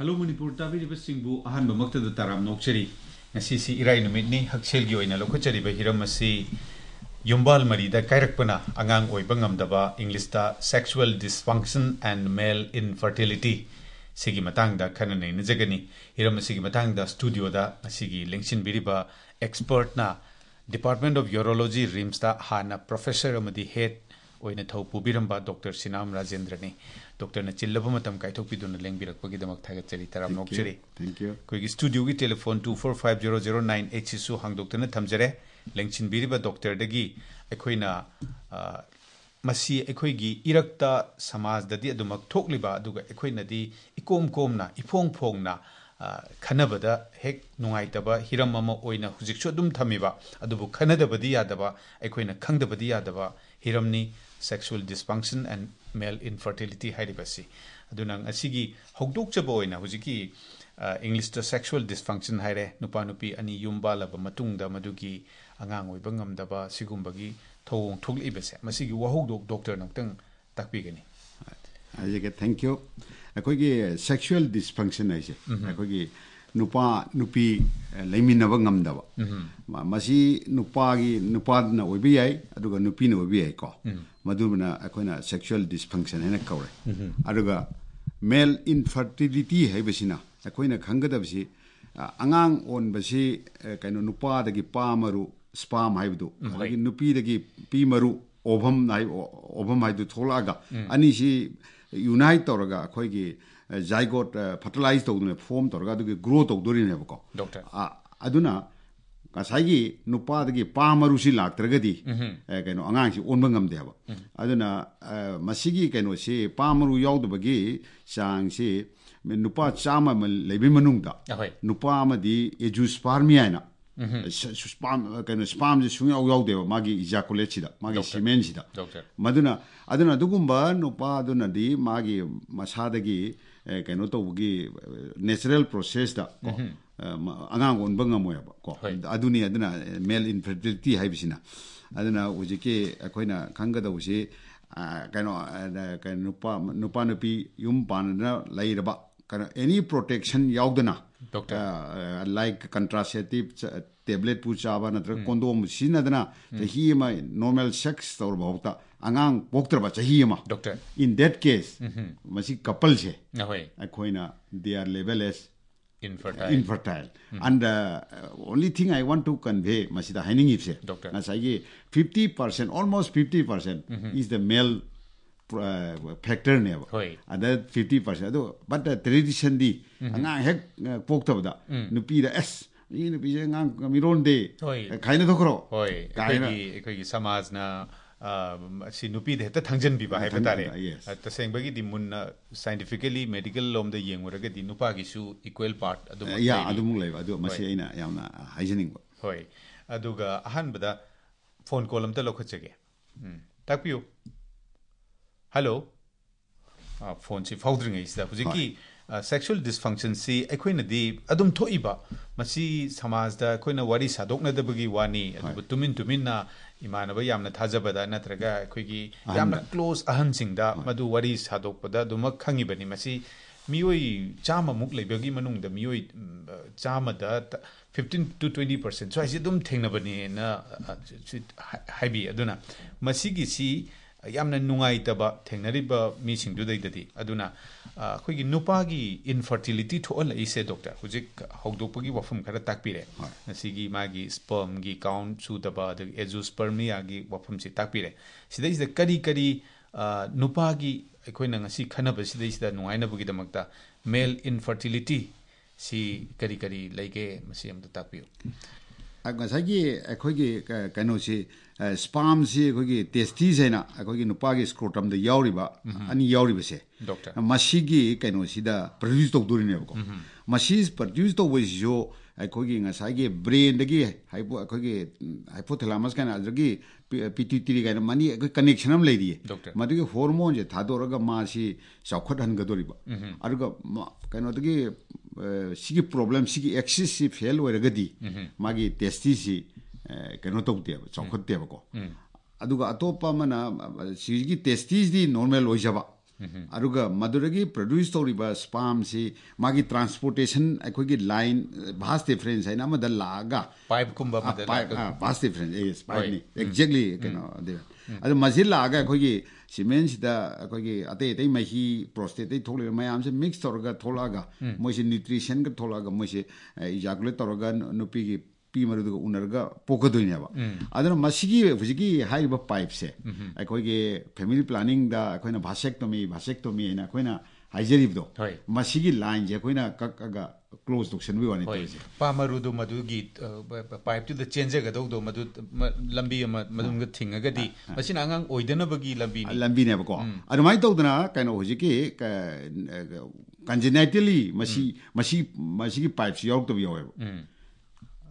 Hello Manipur ꯇꯥꯕꯤꯔꯤꯕꯁꯤꯡꯕꯨ ꯑꯍꯥꯟꯕꯃꯛꯇꯗ ꯇꯔꯥꯝ ꯅꯣꯛꯆꯔꯤ ꯉꯁꯤꯁꯤ ꯏꯔꯥꯏ ꯅꯨꯃꯤꯠꯅꯤ ꯍꯛꯁꯦꯜꯒꯤ ꯑꯣꯏꯅ ꯂꯧꯈꯠꯆꯔꯤꯕ ꯍꯤꯔꯝ ꯑꯁꯤ ꯌꯨꯝꯕꯥꯜ ꯃꯔꯤꯗ ꯀꯥꯏꯔꯛꯄꯅ ꯑꯉꯥꯡ ꯑꯣꯏꯕ ꯉꯝꯗꯕ ꯏꯪꯂꯤꯁꯇ ꯁꯦꯛꯁꯨꯋꯦꯜ ꯗꯤꯁꯐꯪꯁꯟ ꯑꯦꯟ ꯃꯦꯜ ꯏꯟꯐꯔꯇꯤꯂꯤꯇꯤ ꯁꯤꯒꯤ ꯃꯇꯥꯡꯗ ꯈꯟꯅ ꯅꯩꯅꯖꯒꯅꯤ ꯍꯤꯔꯝ ꯑꯁꯤꯒꯤ ꯃꯇꯥꯡꯗ ꯁ꯭ꯇꯨꯗꯤꯑꯣꯗ ꯉꯁꯤꯒꯤ ꯂꯦꯡꯁꯤꯟꯕꯤꯔꯤꯕ ꯑꯦꯛꯁꯄꯔꯠꯅ ꯗꯤꯄꯥꯔꯠꯃꯦꯟꯠ ꯑꯣꯐ ꯌꯣꯔꯣꯂꯣꯖꯤ ꯔꯤꯝꯁꯇ ꯍꯥꯟꯅ ꯄ꯭ꯔꯣꯐꯦꯁꯔ ꯑꯃꯗꯤ ꯍꯦꯗ ओइने थौ पुबिरम्बा डॉक्टर सिनाम राजेंद्र ने डॉक्टर ने चिल्लब मतम काय थौ पिदुन लेंग बिरकपगि दमक थागे चली तराम नोकचरी थैंक यू कोइगि स्टुडियो गि टेलीफोन 245009 एचसी सु हांग डॉक्टर ने थमजरे लेंगचिन बिरिबा डॉक्टर दगि एखोइना मसी एखोइगि इरकता इकोम कोम इफोंग फोंगना ꯈꯟꯅꯕꯗ हे ꯅꯨꯡꯉꯥꯏꯇꯕ ꯍꯤꯔꯝ ꯑꯃ ꯑꯣꯏꯅ ꯍꯧꯖꯤꯛꯁꯨ ꯑꯗꯨꯝ ꯊꯝꯃꯤꯕ ꯑꯗꯨꯕꯨ ꯈꯟꯅꯗꯕꯗꯤ sexual dysfunction and male infertility ꯍꯥꯏꯔꯤꯕꯁꯤ ꯑꯗꯨꯅ ꯉꯁꯤꯒꯤ ꯍꯧꯗꯣꯛꯆꯕ ꯑꯣꯏꯅ ꯍꯧꯖꯤꯛꯀꯤ ꯏꯪꯂꯤꯁꯇ ꯁꯦꯛꯁꯨꯋꯦꯜ ꯗꯤꯁꯐꯪꯁꯟ ꯍꯥꯏꯔꯦ ꯅꯨꯄꯥ ꯅꯨꯄꯤ ꯑꯅꯤ ꯌꯨꯝ ꯄꯥꯜꯂꯕ ꯃꯇꯨꯡꯗ ꯃꯗꯨꯒꯤ ꯑꯉꯥꯡ ꯑꯣꯏꯕ ꯉꯝꯗꯕ ꯁꯤꯒꯨꯝꯕꯒꯤ ꯊꯧꯑꯣꯡ ꯊꯣꯛꯂꯛꯏꯕꯁꯦ ꯃꯁꯤꯒꯤ ꯋꯥꯍꯧꯗꯣꯛ ꯗꯣꯛꯇꯔꯅ ꯑꯃꯨꯛꯇꯪ ꯇꯥꯛꯄꯤꯒꯅꯤ ꯍꯥꯏꯖꯒꯦ ꯊꯦꯡꯛ ꯌꯨ ꯑꯩꯈꯣꯏꯒꯤ ꯁꯦꯛꯁꯨꯋꯦꯜ ꯗꯤꯁꯐꯪꯁꯟ ꯍꯥꯏꯁꯦ ꯑꯩꯈꯣꯏꯒꯤ नुपा नुपी लेमिनब गमदब मसी नुपागी नुपादना ओइबि आइ अदुगा नुपीना ओइबि आइ को ꯃꯗꯨꯅ ꯑꯩꯈꯣꯏꯅ ꯁꯦꯛꯁꯨꯋꯦꯜ ꯗꯤꯁꯐꯪꯁꯟ ꯍꯥꯏꯅ ꯀꯧꯔꯦ ꯑꯗꯨꯒ ꯃꯦꯜ ꯏꯟꯐꯔꯇꯤꯂꯤꯇꯤ ꯍꯥꯏꯕꯁꯤꯅ ꯑꯩꯈꯣꯏꯅ ꯈꯪꯒꯗꯕꯁꯤ ꯑꯉꯥꯡ ꯑꯣꯟꯕꯁꯤ ꯀꯩꯅꯣ ꯅꯨꯄꯥꯗꯒꯤ ꯄꯥ ꯃꯔꯨ ꯁ꯭ꯄꯥꯝ ꯍꯥꯏꯕꯗꯨ ꯑꯗꯒꯤ ꯅꯨꯄꯤꯗꯒꯤ ꯄꯤ ꯃꯔꯨ ꯑꯣꯚꯝ ꯑꯣꯚꯝ ꯍꯥꯏꯗꯨ ꯊꯣꯛꯂꯛꯑꯒ ꯑꯅꯤꯁꯤ ꯌꯨꯅꯥꯏꯠ ꯇꯧꯔꯒ ꯑꯩꯈꯣꯏꯒꯤ ꯖꯥꯏꯒꯣꯠ ꯐꯔꯇꯤꯂꯥꯏꯖ ꯇꯧꯗꯨꯅ ꯐꯣꯝ ꯇꯧꯔꯒ ꯑꯗꯨꯒꯤ ꯒ꯭ꯔꯣ ꯇꯧꯗꯣꯔꯤꯅꯦꯕꯀꯣ ꯑꯗꯨꯅ ꯉꯁꯥꯏꯒꯤ ꯅꯨꯄꯥꯗꯒꯤ ꯄꯥꯝꯃꯔꯨꯁꯤ ꯂꯥꯛꯇ꯭ꯔꯒꯗꯤ ꯀꯩꯅꯣ ꯑꯉꯥꯡꯁꯤ ꯑꯣꯟꯕ ꯉꯝꯗꯦꯕ ꯑꯗꯨꯅ ꯃꯁꯤꯒꯤ ꯀꯩꯅꯣꯁꯤ ꯄꯥꯝꯃꯔꯨ ꯌꯥꯎꯗꯕꯒꯤ ꯆꯥꯡꯁꯤ ꯅꯨꯄꯥ ꯆꯥꯝꯃ ꯑꯃ ꯂꯩꯕꯒꯤ ꯃꯅꯨꯡꯗ ꯅꯨꯄꯥ ꯑꯃꯗꯤ ꯑꯦꯖꯨꯁꯄꯥꯔꯃꯤ ꯍꯥꯏꯅ ꯀꯩꯅꯣ ꯁ꯭ꯄꯥꯝꯁꯦ ꯁꯨꯡꯌꯥꯎ ꯌꯥꯎꯗꯦꯕ ꯃꯥꯒꯤ ꯏꯖꯥꯀꯨꯂꯦꯠꯁꯤꯗ ꯃꯥꯒꯤ ꯁꯤꯃꯦꯟꯁꯤꯗ ꯃꯗꯨꯅ ꯑꯗꯨꯅ ꯑꯗꯨꯒꯨꯝꯕ ꯅꯨꯄꯥ ꯑꯗꯨꯅꯗꯤ ꯃꯥꯒꯤ ꯃꯁꯥꯗꯒꯤ ꯀꯩꯅꯣ ꯇꯧꯕꯒꯤ ꯅꯦꯆꯔꯦꯜ ꯄ꯭ꯔꯣꯁꯦꯁꯇ ꯀꯩꯅꯣ ꯑꯦꯅꯤ ꯄ꯭ꯔꯣꯇꯦꯛꯁꯟ ꯌꯥꯎꯗꯅ ꯂꯥꯏꯛ ꯀꯟꯇ꯭ꯔꯥꯁꯦꯞꯇꯤꯞ ꯇꯦꯕ꯭ꯂꯦꯠ ꯄꯨ ꯆꯥꯕ ꯅꯠꯇ꯭ꯔꯒ ꯀꯣꯟꯗꯣꯝ ꯁꯤꯖꯤꯟꯅꯗꯅ ꯆꯍꯤ ꯑꯃ ꯅꯣꯔꯃꯦꯜ ꯁꯦꯛꯁ ꯇꯧꯔꯕ ꯐꯥꯎꯕꯇ ꯑꯉꯥꯡ ꯄꯣꯛꯇ꯭ꯔꯕ ꯆꯍꯤ ꯑꯃ ꯗꯣꯛꯇꯔ ꯏꯟ ꯗꯦꯠ ꯀꯦꯁ ꯃꯁꯤ ꯀꯄꯜꯁꯦ ꯑꯩꯈꯣꯏꯅ they are labelled as infertile infertile mm. and uh, only thing i want to convey masida haining if se doctor nasagi 50% almost 50% percent mm -hmm. is the male uh, factor ne ba and that 50% do but the tradition di nga hek pok ta da nupi da s 이 비제 강 미론데 가이네 도크로 가이네 그 사마즈나 ꯁꯤ ꯅꯨꯄꯤꯗ ꯍꯦꯛꯇ ꯊꯥꯡꯖꯟꯕꯤꯕ ꯍꯥꯏꯕ ꯇꯥꯔꯦ ꯇꯁꯦꯡꯕꯒꯤꯗꯤ ꯃꯨꯟꯅ ꯁꯥꯏꯟꯇꯤꯐꯤꯀꯦꯂꯤ medical ꯂꯣꯝꯗ ꯌꯦꯡꯉꯨꯔꯒꯗꯤ ꯅꯨꯄꯥꯒꯤꯁꯨ equal part ꯑꯗꯨꯝ ꯌꯥ ꯑꯗꯨꯃꯨꯛ ꯂꯩꯕ ꯑꯗꯨ ꯃꯁꯤ ꯑꯩꯅ ꯌꯥꯝꯅ ꯍꯥꯏꯖꯅꯤꯡꯕ ꯍꯣꯏ ꯑꯗꯨꯒ ꯑꯍꯥꯟꯕꯗ ꯐꯣꯟ ꯀꯣꯜ ꯑꯝꯇ ꯂꯧꯈꯠꯆꯒꯦ ꯇꯥꯛꯄꯤꯌꯨ ꯍꯜꯂꯣ ꯐꯣꯟꯁꯤ ꯐꯥꯎꯗ꯭ꯔꯤꯉꯩꯁꯤꯗ ꯍꯧꯖꯤꯛꯀꯤ ꯁꯦꯛꯁꯨꯋꯦꯜ ꯗꯤꯁꯐꯪꯁꯟꯁꯤ ꯑꯩꯈꯣꯏꯅꯗꯤ ꯑꯗꯨꯝ ꯊꯣꯛꯏꯕ ꯃꯁꯤ ꯁꯃꯥꯖꯗ ꯑꯩꯈꯣꯏꯅ ꯋꯥꯔꯤ ꯁꯥꯗꯣꯛꯅꯗꯕꯒꯤ ꯋꯥꯅꯤ ꯑꯗꯨꯕꯨ ꯇꯨꯃꯤꯟ ꯇꯨꯃꯤꯟꯅ ꯏꯃꯥꯟꯅꯕ ꯌꯥꯝꯅ ꯊꯥꯖꯕꯗ ꯅꯠꯇ꯭ꯔꯒ ꯑꯩꯈꯣꯏꯒꯤ ꯌꯥꯝꯅ ꯀ꯭ꯂꯣꯖ ꯑꯍꯟꯁꯤꯡꯗ ꯃꯗꯨ ꯋꯥꯔꯤ ꯁꯥꯗꯣꯛꯄꯗ ꯑꯗꯨꯃꯛ ꯈꯪꯉꯤꯕꯅꯤ ꯃꯁꯤ ꯃꯤꯑꯣꯏ ꯆꯥꯝꯃꯃꯨꯛ ꯂꯩꯕꯒꯤ ꯃꯅꯨꯡꯗ ꯃꯤꯑꯣꯏ ꯆꯥꯝꯃꯗ ꯐꯤꯐꯇꯤꯟ ꯇꯨ ꯇ꯭ꯋꯦꯟꯇꯤ ꯄꯥꯔꯁꯦꯟ ꯁ꯭ꯋꯥꯏꯁꯤ ꯑꯗꯨꯝ ꯊꯦꯡꯅꯕꯅꯦꯅ ꯍꯥꯏꯕꯤ ꯑꯗꯨꯅ ꯃꯁꯤꯒꯤꯁꯤ ꯌꯥꯝꯅ ꯅꯨꯡꯉꯥꯏꯇꯕ ꯊꯦꯡꯅꯔꯤꯕ ꯃꯤꯁꯤꯡꯗꯨꯗꯩꯗꯗꯤ ꯑꯗꯨꯅ ꯑꯩꯈꯣꯏꯒꯤ ꯅꯨꯄꯥꯒꯤ ꯏꯟꯐꯔꯇꯤꯂꯤꯇꯤ ꯊꯣꯛꯍꯜꯂꯛꯏꯁꯦ ꯗꯣꯛꯇꯔ ꯍꯧꯖꯤꯛ ꯍꯧꯗꯣꯛꯄꯒꯤ ꯋꯥꯐꯝ ꯈꯔ ꯇꯥꯛꯄꯤꯔꯦ ꯉꯁꯤꯒꯤ ꯃꯥꯒꯤ ꯁ꯭ꯄꯔꯝꯒꯤ ꯀꯥꯎꯟ ꯁꯨꯗꯕ ꯑꯗꯒꯤ ꯑꯦꯖꯨꯁꯄꯔꯃꯤꯌꯥꯒꯤ ꯋꯥꯐꯝꯁꯤ ꯇꯥꯛꯄꯤꯔꯦ ꯁꯤꯗꯩꯁꯤꯗ ꯀꯔꯤ ꯀꯔꯤ ꯅꯨꯄꯥꯒꯤ ꯑꯩꯈꯣꯏꯅ ꯉꯁꯤ ꯈꯟꯅꯕꯁꯤꯗꯩꯁꯤꯗ ꯅꯨꯡꯉꯥꯏꯅꯕꯒꯤꯗꯃꯛꯇ ꯃꯦꯜ ꯏꯟꯐꯔꯇꯤꯂꯤꯇꯤ ꯁꯤ ꯀꯔꯤ ꯀꯔꯤ ꯂꯩꯒꯦ ꯃꯁꯤ ꯑꯝꯇ ꯇꯥꯛꯄꯤꯌꯨ 아고 자기 거기 간호시 스팜시 거기 테스티세나 거기 누파기 스크롬데 야오리바 아니 야오리베세 마시기 간호시다 프로듀스 오브 도리네고 마시스 프로듀스 오브 ꯑꯩꯈꯣꯏꯒꯤ ꯉꯁꯥꯏꯒꯤ ꯕ꯭ꯔꯦꯟꯗꯒꯤ ꯍꯥꯏꯕꯣ ꯑꯩꯈꯣꯏꯒꯤ ꯍꯥꯏꯄꯣꯊꯦꯂꯥꯃꯁ ꯀꯥꯏꯅ ꯑꯗꯨꯗꯒꯤ ꯄꯤꯇ꯭ꯌꯨꯇꯔꯤ ꯀꯥꯏꯅ ꯃꯅꯤ ꯑꯩꯈꯣꯏ ꯀꯅꯦꯛꯁꯟ ꯑꯃ ꯂꯩꯔꯤꯌꯦ ꯃꯗꯨꯒꯤ ꯍꯣꯔꯃꯣꯟꯁꯦ ꯊꯥꯗꯣꯛꯑꯒ ꯃꯥꯁꯤ ꯆꯥꯎꯈꯠꯍꯟꯒꯗꯣꯔꯤꯕ ꯑꯗꯨꯒ ꯀꯩꯅꯣꯗꯒꯤ ꯁꯤꯒꯤ ꯄ꯭ꯔꯣꯕ꯭ꯂꯦꯝ ꯁꯤꯒꯤ ꯑꯦꯛꯁꯤꯁꯁꯤ ꯐꯦꯜ ꯑꯣꯏꯔꯒꯗꯤ ꯃꯥꯒꯤ ꯇꯦꯁꯇꯤꯁꯤ ꯀꯩꯅꯣ ꯇꯧꯗꯦꯕ ꯆꯥꯎꯈꯠꯇꯦꯕꯀꯣ ꯑꯗꯨꯒ ꯑꯇꯣꯞꯄ ꯑꯃꯅ ꯁꯤꯒꯤ ꯇꯦꯁꯇꯤꯁꯤꯗꯤ ꯅꯣꯔꯃꯦꯜ ꯑꯣꯏꯖꯕ अगर मधुरगी प्रोड्यूस तौरीब स्पामसी मागी ट्रांसपोर्टेशन अखोगी लाइन भास डिफरेंस है ना मदल लागा पाइप कुंबा मदल pipe vas deferens yes pipe नहीं एग्जैक्टली कनो दे अद मजिल लागा अखोगी सीमेंट सिदा अखोगी अते अते मही प्रोस्टेट थोले मयाम से मिक्स तौरगा थोलागा मोसे इजाकुलेट तौरगा की ꯄꯤꯃꯔꯨꯗꯨꯒ ꯎꯅꯔꯒ ꯄꯣꯛꯀꯗꯣꯏꯅꯦꯕ ꯑꯗꯨꯅ ꯃꯁꯤꯒꯤ ꯍꯧꯖꯤꯛꯀꯤ ꯍꯥꯏꯔꯤꯕ ꯄꯥꯏꯞꯁꯦ ꯑꯩꯈꯣꯏꯒꯤ ꯐꯦꯃꯤꯂꯤ ꯄ꯭ꯂꯥꯅꯤꯡꯗ ꯑꯩꯈꯣꯏꯅ ꯚꯥꯁꯦꯛꯇꯣꯃꯤ ꯚꯥꯁꯦꯛꯇꯣꯃꯤ ꯍꯥꯏꯅ ꯑꯩꯈꯣꯏꯅ ꯍꯥꯏꯖꯔꯤꯕꯗꯣ ꯃꯁꯤꯒꯤ ꯂꯥꯏꯟꯁꯦ ꯑꯩꯈꯣꯏꯅ ꯀꯛꯑꯒ ꯀ꯭ꯂꯣꯖ ꯇꯧꯁꯟꯕꯒꯤ ꯋꯥꯅꯤ ꯇꯧꯔꯤꯁꯦ ꯄꯥꯃꯔꯨꯗꯣ ꯃꯗꯨꯒꯤ ꯄꯥꯏꯞꯇꯨꯗ ꯆꯦꯟꯖꯒꯗꯧꯗꯣ ꯃꯗꯨ ꯂꯝꯕꯤ ꯑꯃ ꯃꯗꯨꯝꯒ ꯊꯤꯡꯉꯒꯗꯤ ꯃꯁꯤꯅ ꯑꯉꯥꯡ ꯑꯣꯏꯗꯅꯕꯒꯤ ꯂꯝꯕꯤ ꯂꯝꯕꯤꯅꯦꯕꯀꯣ ꯑꯗꯨꯃꯥꯏꯅ ꯇꯧꯗꯅ ꯀꯩꯅꯣ ꯍꯧꯖꯤꯛꯀꯤ ꯀꯟꯖꯦꯅꯥꯏꯇꯦꯂꯤ ꯃꯁꯤ ꯃꯁꯤ ꯃꯁꯤꯒꯤ ꯄꯥꯏꯞꯁꯤ ꯌꯥꯎꯔꯛꯇꯕ ꯌꯥꯎꯋꯦꯕ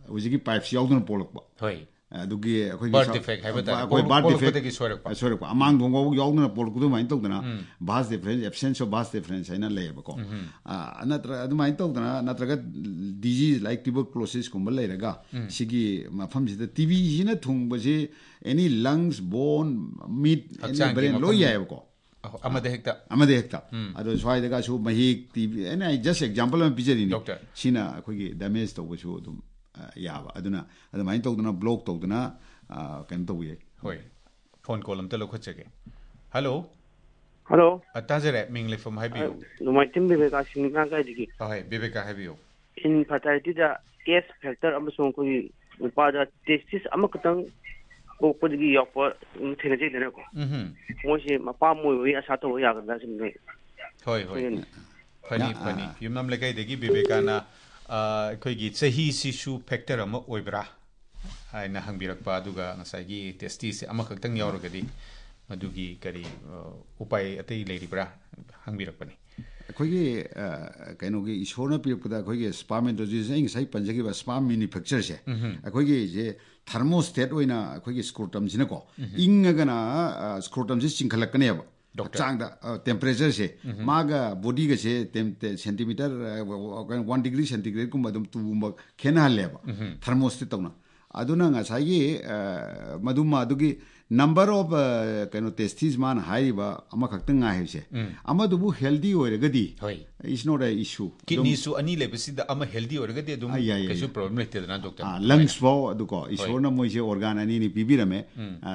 ꯍꯧꯖꯤꯛꯀꯤ ꯄꯥꯏꯞꯁꯤ ꯌꯥꯎꯗꯅ ꯄꯣꯛꯂꯛꯄ ꯍꯣꯏ ꯑꯗꯨꯒꯤ ꯑꯩꯈꯣꯏꯒꯤ ꯕꯥꯔꯠ ꯗꯤꯐꯦꯛ ꯍꯥꯏꯕ ꯇꯥꯔꯦ ꯑꯩꯈꯣꯏ ꯕꯥꯔꯠ ꯗꯤꯐꯦꯛꯇꯒꯤ ꯁꯣꯏꯔꯛꯄ ꯁꯣꯏꯔꯛꯄ ꯑꯃꯥꯡꯕ ꯐꯥꯎ ꯌꯥꯎꯗꯅ ꯄꯣꯛꯂꯛꯄ ꯑꯗꯨꯃꯥꯏꯅ ꯇꯧꯗꯅ vas deferens absence of vas deferens ꯍꯥꯏꯅ ꯂꯩꯌꯦꯕꯀꯣ ꯅꯠꯇ꯭ꯔ ꯑꯗꯨꯃꯥꯏꯅ ꯇꯧꯗꯅ ꯅꯠꯇ꯭ꯔꯒ ꯗꯤꯖꯤꯖ ꯂꯥꯏꯛ ꯇ꯭ꯌꯨꯕꯔꯀ꯭ꯂꯣꯁꯤꯁꯀꯨꯝꯕ ꯂꯩꯔꯒ ꯁꯤꯒꯤ ꯃꯐꯝꯁꯤꯗ ꯇꯤꯕꯤꯁꯤꯅ ꯊꯨꯡꯕꯁꯤ ꯑꯦꯅꯤ ꯂꯪꯁ ꯕꯣꯟ ꯃꯤꯠ ꯑꯦꯅꯤ ꯕ꯭ꯔꯦꯟ ꯂꯣꯏ ꯌꯥꯏꯑꯕꯀꯣ ꯑꯃꯗ ꯍꯦꯛꯇ ꯑꯃꯗ ꯍꯦꯛꯇ ꯑꯗꯣ ꯁ꯭ꯋꯥꯏꯗꯒꯁꯨ ꯃꯍꯤꯛ ꯇꯤꯕꯤ ꯑꯩꯅ ꯖꯁ ꯑꯦꯛꯖꯥꯝꯄꯜ ꯑꯃ ꯄꯤꯖꯔꯤꯅꯤ ꯁꯤꯅ ꯑꯩꯈꯣꯏꯒꯤ ꯗꯦꯃꯦꯖ ꯇꯧꯕꯁꯨ ꯑꯗꯨꯝ ꯌꯥꯕ ꯑꯗꯨꯅ ꯑꯗꯨꯃꯥꯏꯅ ꯇꯧꯗꯅ ꯕ꯭ꯂꯣꯛ ꯇꯧꯗꯅ ꯀꯩꯅꯣ ꯇꯧꯕ ꯌꯥꯏ ꯍꯣꯏ ꯐꯣꯟ ꯀꯣꯜ ꯑꯝꯇ ꯂꯧꯈꯠꯆꯒꯦ ꯍꯜꯂꯣ ꯍꯜꯂꯣ ꯇꯥꯖꯔꯦ ꯃꯤꯡ ꯂꯩꯐꯝ ꯍꯥꯏꯕꯤꯌꯨ ꯅꯣꯡꯃꯥꯏꯊꯦꯝ ꯕꯤꯕꯦꯀꯥ ꯁꯤꯡꯅꯤꯉꯥꯡꯒꯥꯏꯗꯒꯤ ꯍꯣꯏ ꯕꯤꯕꯦꯀꯥ ꯍꯥꯏꯕꯤꯌꯨ ꯏꯟꯐꯔꯇꯥꯏꯂꯤꯇꯤꯗ ꯑꯦꯁ ꯐꯦꯛꯇꯔ ꯑꯃꯁꯨꯡ ꯑꯩꯈꯣꯏꯒꯤ ꯅꯨꯄꯥꯗ ꯇꯦꯁꯇꯤꯁ ꯑꯃꯈꯛꯇꯪ ꯄꯣꯛꯄꯗꯒꯤ ꯌꯥꯎꯄ ꯊꯦꯡꯅꯖꯩꯗꯅꯀꯣ ꯃꯣꯏꯁꯦ ꯃꯄꯥꯝ ꯑꯣꯏꯕꯒꯤ ꯑꯁꯥ ꯇꯧꯕ ꯌꯥꯒꯗ꯭ꯔꯥ ꯁꯤꯅꯤ ꯍꯣꯏ ꯍꯣꯏ ꯐꯅꯤ ꯐꯅꯤ ꯌꯨꯝꯅꯥꯝ ꯂꯩꯀꯥꯏꯗꯒꯤ ꯕꯤꯕꯦꯀꯥꯅ ꯑꯩꯈꯣꯏꯒꯤ ꯆꯍꯤꯁꯤꯁꯨ ꯐꯦꯛꯇꯔ ꯑꯃ ꯑꯣꯏꯕ꯭ꯔꯥ ꯍꯥꯏꯅ ꯍꯪꯕꯤꯔꯛꯄ ꯑꯗꯨꯒ ꯉꯁꯥꯏꯒꯤ ꯇꯦꯁꯇꯤꯁꯦ ꯑꯃꯈꯛꯇꯪ ꯌꯥꯎꯔꯒꯗꯤ ꯃꯗꯨꯒꯤ ꯀꯔꯤ ꯎꯄꯥꯏ ꯑꯇꯩ ꯂꯩꯔꯤꯕ꯭ꯔꯥ ꯍꯪꯕꯤꯔꯛꯄꯅꯤ ꯑꯩꯈꯣꯏꯒꯤ ꯀꯩꯅꯣꯒꯤ ꯏꯁꯣꯔꯅ ꯄꯤꯔꯛꯄꯗ ꯑꯩꯈꯣꯏꯒꯤ ꯁ꯭ꯄꯥꯝ ꯑꯦꯟꯗ꯭ꯔꯣꯖꯤꯁꯦ ꯑꯩ ꯉꯁꯥꯏ ꯄꯟꯖꯈꯤꯕ ꯁ꯭ꯄꯥꯝ ꯃꯦꯅꯤꯐꯦꯛꯆꯔꯁꯦ ꯑꯩꯈꯣꯏꯒꯤꯁꯦ ꯊꯔꯃꯣꯁꯇꯦꯠ ꯑꯣꯏꯅ ꯑꯩꯈꯣꯏꯒꯤ ꯁ꯭ꯀ꯭ꯔꯣꯇꯝꯁꯤꯅꯀꯣ ꯏꯪꯉꯒꯅ ꯁ꯭ꯀ꯭ꯔꯣꯇꯝꯁꯦ ꯆꯤꯡꯈꯠꯂꯛꯀꯅꯦꯕ changda uh, temperature she mm-hmm. maga body ga she temte 1 uh, degree centigrade kum madum tu mag khena le ba mm-hmm. thermostat number of ꯀꯩꯅꯣ ꯇꯦꯁꯇꯤꯁ ꯃꯥꯅ ꯍꯥꯏꯔꯤꯕ ꯑꯃꯈꯛꯇ ꯉꯥꯏꯕꯁꯦ ꯑꯃꯗꯨꯕꯨ ꯍꯦꯜꯗꯤ ꯑꯣꯏꯔꯒꯗꯤ ꯏꯁ ꯅꯣꯠ ꯑꯦ ꯏꯁꯨ ꯀꯤꯗꯅꯤꯁꯨ ꯑꯅꯤ ꯂꯩꯕꯁꯤꯗ ꯑꯃ ꯍꯦꯜꯗꯤ ꯑꯣꯏꯔꯒꯗꯤ ꯑꯗꯨꯝ ꯀꯩꯁꯨ ꯄ꯭ꯔꯣꯕ꯭ꯂꯦꯝ ꯂꯩꯇꯦꯗꯅ ꯗꯣꯛꯇꯔ ꯂꯪꯁ ꯐꯥꯎ ꯑꯗꯨꯀꯣ ꯏꯁꯣꯔꯅ ꯃꯣꯏꯁꯦ ꯑꯣꯔꯒꯥꯟ ꯑꯅꯤꯅꯤ ꯄꯤꯕꯤꯔꯝꯃꯦ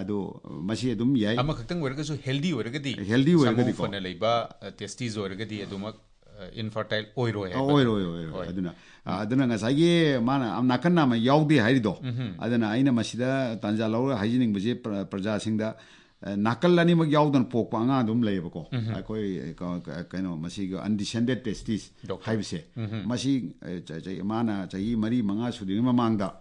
ꯑꯗꯣ ꯃꯁꯤ ꯑꯗꯨꯝ ꯌꯥꯏ ꯑꯃꯈꯛꯇꯪ ꯑꯣꯏꯔꯒꯁꯨ ꯍꯦꯜꯗꯤ ꯑꯣꯏꯔꯒꯗꯤ ꯍꯦꯜꯗꯤ ꯑꯣꯏꯔꯒꯗꯤ ꯐꯅ ꯂꯩꯕ ꯇꯦꯁꯇꯤꯁ ꯑꯣꯏꯔꯒꯗꯤ ꯑꯗꯨꯃꯛ ꯏꯟꯐꯔꯇꯥꯏꯜ ꯑꯣꯏꯔꯣꯏ ꯑꯣꯏꯔꯣꯏ ꯑꯣꯏꯔꯣꯏ ꯑꯗꯨꯅ adana saya, sagi mana am nama, yau di hari do adana aina masida tanja law haji ning bje praja sing da nakal ani mag yogdan pok pa nga dum leib ko koi kaino masi go undescended testis haibse masi mana chai mari manga sudi ni mangda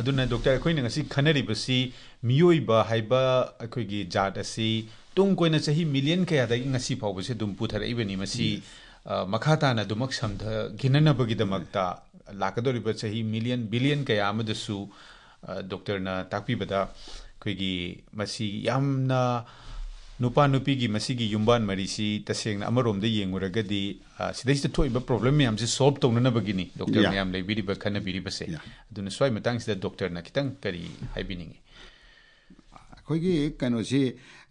ꯑꯗꯨꯅ doctor ꯑꯩꯈꯣꯏꯅ ꯉꯁꯤ ꯈꯟꯅꯔꯤꯕꯁꯤ ꯃꯤꯑꯣꯏꯕ ꯍꯥꯏꯕ ꯑꯩꯈꯣꯏꯒꯤ ꯖꯥꯠ ꯑꯁꯤ ꯇꯨꯡ ꯀꯣꯏꯅ ꯆꯍꯤ ꯃꯤꯂꯤꯌꯟ ꯀꯌꯥꯗꯒꯤ ꯉꯁꯤ ꯐꯥꯎꯕꯁꯦ ꯑꯗꯨꯝ ꯄꯨꯊꯔꯛꯏꯕꯅꯤ ꯃꯁꯤ ꯃꯈꯥ ꯇꯥꯅ ꯑꯗꯨꯃꯛ ꯁꯝꯊꯈꯤꯅꯅꯕꯒꯤꯗꯃꯛꯇ ꯂꯥꯛꯀꯗꯧꯔꯤꯕ ꯆꯍꯤ ꯃꯤꯂꯤꯌꯟ ꯕꯤꯂꯤꯌꯟ ꯀꯌꯥ ꯑꯃꯗꯁꯨ ꯗꯣꯛꯇꯔꯅ ꯇꯥꯛꯄꯤꯕꯗ ꯑꯩꯈꯣꯏꯒꯤ ꯃꯁꯤ ꯌꯥꯝꯅ nupa nupi gi masi gi yumban mari si taseng na amarom de yeng uraga di ah, si dai to iba problem mi am si solve to na bagini doctor mi am le biri ba kana biri ba se dun swai matang tang si da doctor na kitang kari hai bining koi gi kano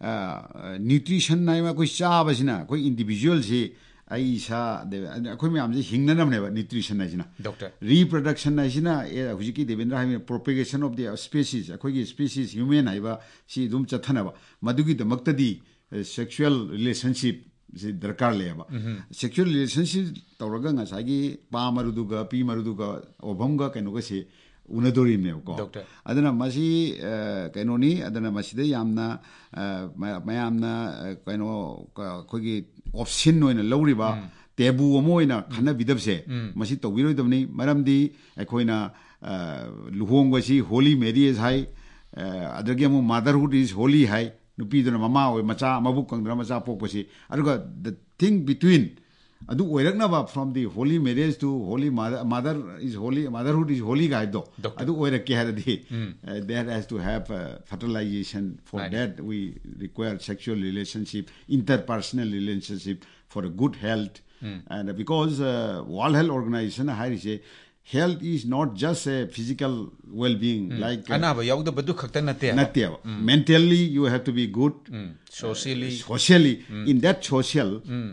ah, nutrition nai ma koi cha bas na koi individual si अबस हिन nutrition doctor reproduction एबेन्ड्र propagation of the space अखोग स् human है सी चाहिँ मदमती सेक्चुवेल्लेसनस को सेचुअल रिलेसनसी पा मुदुग पिु अभम्ग किनोगे उनदोरीको किनो नि अन म्याम किन अ ꯑꯣꯞꯁꯤꯟ ꯑꯣꯏꯅ ꯂꯧꯔꯤꯕ ꯇꯦꯕꯨ ꯑꯃ ꯑꯣꯏꯅ ꯈꯟꯅꯕꯤꯗꯕꯁꯦ ꯃꯁꯤ ꯇꯧꯕꯤꯔꯣꯏꯗꯕꯅꯤ ꯃꯔꯝꯗꯤ ꯑꯩꯈꯣꯏꯅ ꯂꯨꯍꯣꯡꯕꯁꯤ ꯍꯣꯂꯤ ꯃꯦꯔꯤꯌꯦꯖ ꯍꯥꯏ ꯑꯗꯒꯤ ꯑꯃꯨꯛ ꯃꯥꯗꯔꯍꯨꯗ ꯏꯁ ꯍꯣꯂꯤ ꯍꯥꯏ नुपीदन ममा हो मचा मबु कंदर मचा पोपसी अरग द थिंग बिटवीन ಅದು ಒಯ್ರಕ್ನವ from the holy marriage to holy mother is holy motherhood is holy ಗಾಯ್ದು ಅದು ಒಯ್ರಕ್ಕೆ ಹರದಿ there has to have fertilization for that we require sexual relationship interpersonal relationship for good health and because uh, World Health Organization has a health is not just a physical well-being mm. like anaba uh, yawda badu khakta natte natte mm. mentally you have to be good mm. socially uh, socially mm. in that social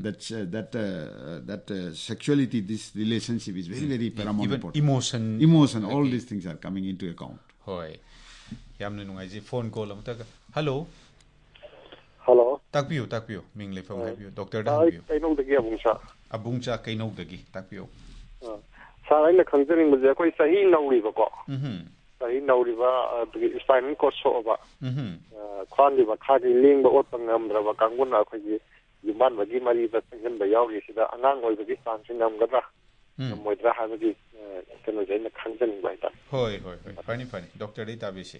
that uh, that uh, that uh, sexuality this relationship is very very paramount Even important emotion emotion all these things are coming into account hoi yamna nungai ji phone call hello hello takpiyo takpiyo ming le phone takpiyo doctor da takpiyo kainong dagi abungcha abungcha kainong dagi takpiyo ah. Sir ꯑꯩꯅ ꯈꯪꯖꯅꯤꯡꯕꯁꯦ ꯑꯩꯈꯣꯏ ꯆꯍꯤ ꯅꯧꯔꯤꯕꯀꯣ ꯆꯍꯤ ꯅꯧꯔꯤꯕ ꯑꯗꯨꯒꯤ spinal coat ꯁꯣꯛꯑꯕ ꯈ꯭ꯋꯥꯡꯒꯤ ꯃꯈꯥꯒꯤ ꯂꯦꯡꯕ ꯑꯣꯠꯄ ꯉꯝꯗ꯭ꯔꯕ ꯀꯥꯡꯕꯨꯅ ꯑꯩꯈꯣꯏꯒꯤ ꯌꯨꯝꯕꯥꯟꯕꯒꯤ ꯃꯔꯤꯗ ꯆꯪꯁꯤꯟꯕ ꯌꯥꯎꯔꯤꯁꯤꯗ ꯑꯉꯥꯡ ꯑꯣꯏꯕꯒꯤ ꯆꯥꯡꯁꯤ ꯉꯝꯒꯗ꯭ꯔꯥ ꯉꯝꯃꯣꯏꯗ꯭ꯔꯥ ꯍꯥꯏꯕꯒꯤ ꯀꯩꯅꯣꯁꯦ ꯑꯩꯅ ꯈꯪꯖꯅꯤꯡꯕ ꯍꯥꯏꯇꯥꯔꯦ ꯍꯣꯏ ꯍꯣꯏ ꯍꯣꯏ ꯐꯅꯤ ꯐꯅꯤ ꯗꯣꯛꯇꯔꯗꯩ ꯇꯥꯕꯤꯁꯤ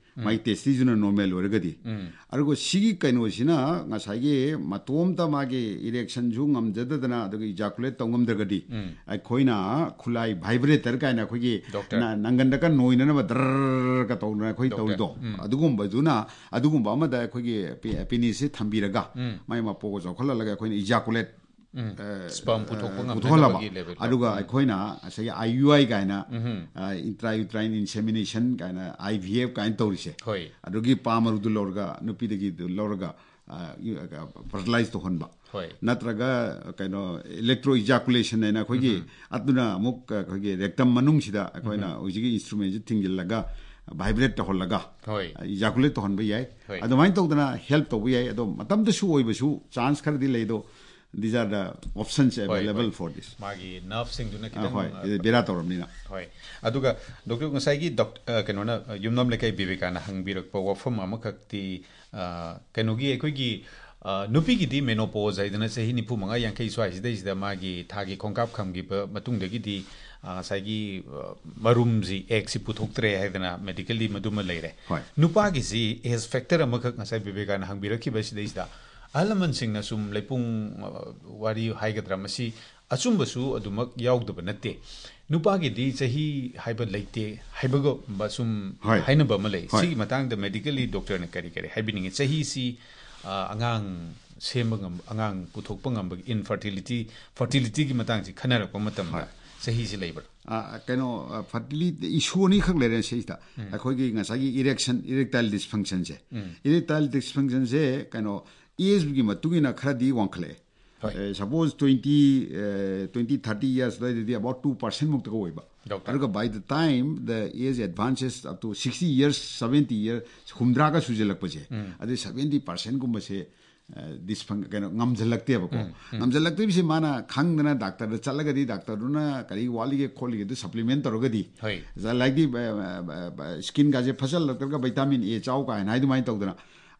माइ तेस्टिजु नलग्री अर्को किनो मोमत मारेसनसम्म जन इजाकुलेटमद्रग्ना खलाइ भाइब्रेटर किन अघि नगनदका नै दरैदो अघि जन अब अपे एपेनिम्बीर मै मपोखै इजाकुलेट ꯁ꯭ꯄꯝ ꯑꯗꯨꯒ ꯑꯩꯈꯣꯏꯅ ꯉꯁꯥꯏꯒꯤ ꯑꯥꯏ ꯌꯨ ꯑꯥꯏ ꯀꯥꯏꯅ ꯏꯟꯇ꯭ꯔꯥ ꯌꯨꯇ꯭ꯔꯥꯏꯟ ꯏꯟꯁꯦꯃꯤꯅꯦꯁꯟ ꯀꯥꯏꯅ ꯑꯥꯏ ꯚꯤ ꯑꯦꯐ ꯀꯥꯏꯅ ꯇꯧꯔꯤꯁꯦ ꯑꯗꯨꯒꯤ ꯄꯥ ꯃꯔꯨꯗꯨ ꯂꯧꯔꯒ ꯅꯨꯄꯤꯗꯒꯤ ꯂꯧꯔꯒ ꯐꯔꯇꯤꯂꯥꯏꯖ ꯇꯧꯍꯟꯕ ꯅꯠꯇ꯭ꯔꯒ ꯀꯩꯅꯣ ꯏꯂꯦꯛꯇ꯭ꯔꯣ ꯏꯖꯥꯀꯨꯂꯦꯁꯟ ꯍꯥꯏꯅ ꯑꯩꯈꯣꯏꯒꯤ ꯑꯗꯨꯅ ꯑꯃꯨꯛ ꯑꯩꯈꯣꯏꯒꯤ ꯔꯦꯛꯇꯝ ꯃꯅꯨꯡꯁꯤꯗ ꯑꯩꯈꯣꯏꯅ ꯍꯧꯖꯤꯛꯀꯤ ꯏꯟꯁꯇ꯭ꯔꯨꯃꯦꯟꯁꯤ ꯊꯤꯡꯖꯤꯜꯂꯒ ꯚꯥꯏꯕ꯭ꯔꯦꯠ ꯇꯧꯍꯜꯂꯒ ꯏꯖꯥꯀꯨꯂꯦꯠ ꯇꯧꯍꯟꯕ ꯌꯥꯏ ꯑꯗꯨꯃꯥꯏꯅ ꯇꯧꯗꯅ ꯍꯦꯜꯞ ꯇꯧꯕ ꯌꯥꯏ ꯑꯗꯣ ꯃꯇꯝꯗꯁꯨ ꯑꯣꯏꯕꯁꯨ ꯆꯥꯟꯁ ꯈꯔꯗꯤ ꯂꯩꯗꯣ these are the options available for this magi nervesing duna kitang hoi bera toromni na hoi aduga doctor ngasai gi keno na yumnam lekai bibeka na hangbirak pa wafam amakakti keno gi ekoi gi nupi gi di menopause haidana sahi nipu manga yankai swai sida sida magi thagi khongkap khamgi pa matung de gi di ngasai gi marum ji ek si puthoktre haidana medically maduma leire nupa gi si is factor amakak ngasai bibeka na hangbirak ki ba sida sida ꯑꯍꯜ ꯂꯃꯟꯁꯤꯡꯅ ꯁꯨꯝ ꯂꯩꯄꯨꯡ ꯋꯥꯔꯤ ꯍꯥꯏꯒꯗ꯭ꯔꯥ ꯃꯁꯤ ꯑꯆꯨꯝꯕꯁꯨ ꯑꯗꯨꯃꯛ ꯌꯥꯎꯗꯕ ꯅꯠꯇꯦ नुपागेदि चही हाइब लैते हाइबग बसुम हाइनब मले सिगी मतांग द मेडिकली डॉक्टर ने करी करे हाइबिनिंग चही सी अंगांग सेमग अंगांग पुथोक पंगम इनफर्टिलिटी फर्टिलिटी की मतांग सी खनर को मतम चही सी लेबर कनो फर्टिलिटी इशू नि खक लेरे से इदा अखोगी ngasa ꯑꯦꯖꯒꯤ ꯃꯇꯨꯡ ꯏꯟꯅ ꯈꯔꯗꯤ ꯋꯥꯡꯈꯠꯂꯛꯑꯦ suppose twenty twenty thirty years दी अबाउट टू पर्सेंट मुक्त होगा by the time the age advances up to sixty years seventy year हुमद्राग सूजलपे अद सेवेंटी पर्सेंट गुमसे डिस्फंग कहीं नमजलतेबको नमजलते माना खादना डाक्टर चलगे डाक्टर कहीं वालीगे खोलीगे सप्लीमेंट तौरगे लाइक स्किन का फसल लगता विटामिन ए चाव का है तौदना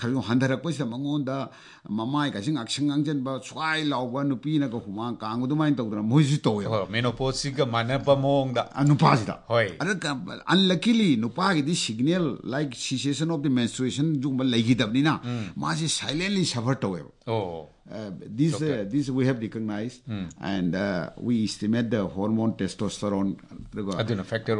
karigo handara kwasi mangonda mamai ka sing action angjen ba swai lao w a nupi na ko huma ka angu dumai n t a u dra a moji to yo menopause ga mana pa mong da anupa ji da hoi ara ka unluckily nupa gi di signal like cessation of the menstruation ju ma l a k i da b ni na ma si silently suffer to yo oh this this we have recognized and we estimate the hormone testosterone adu uh, na factor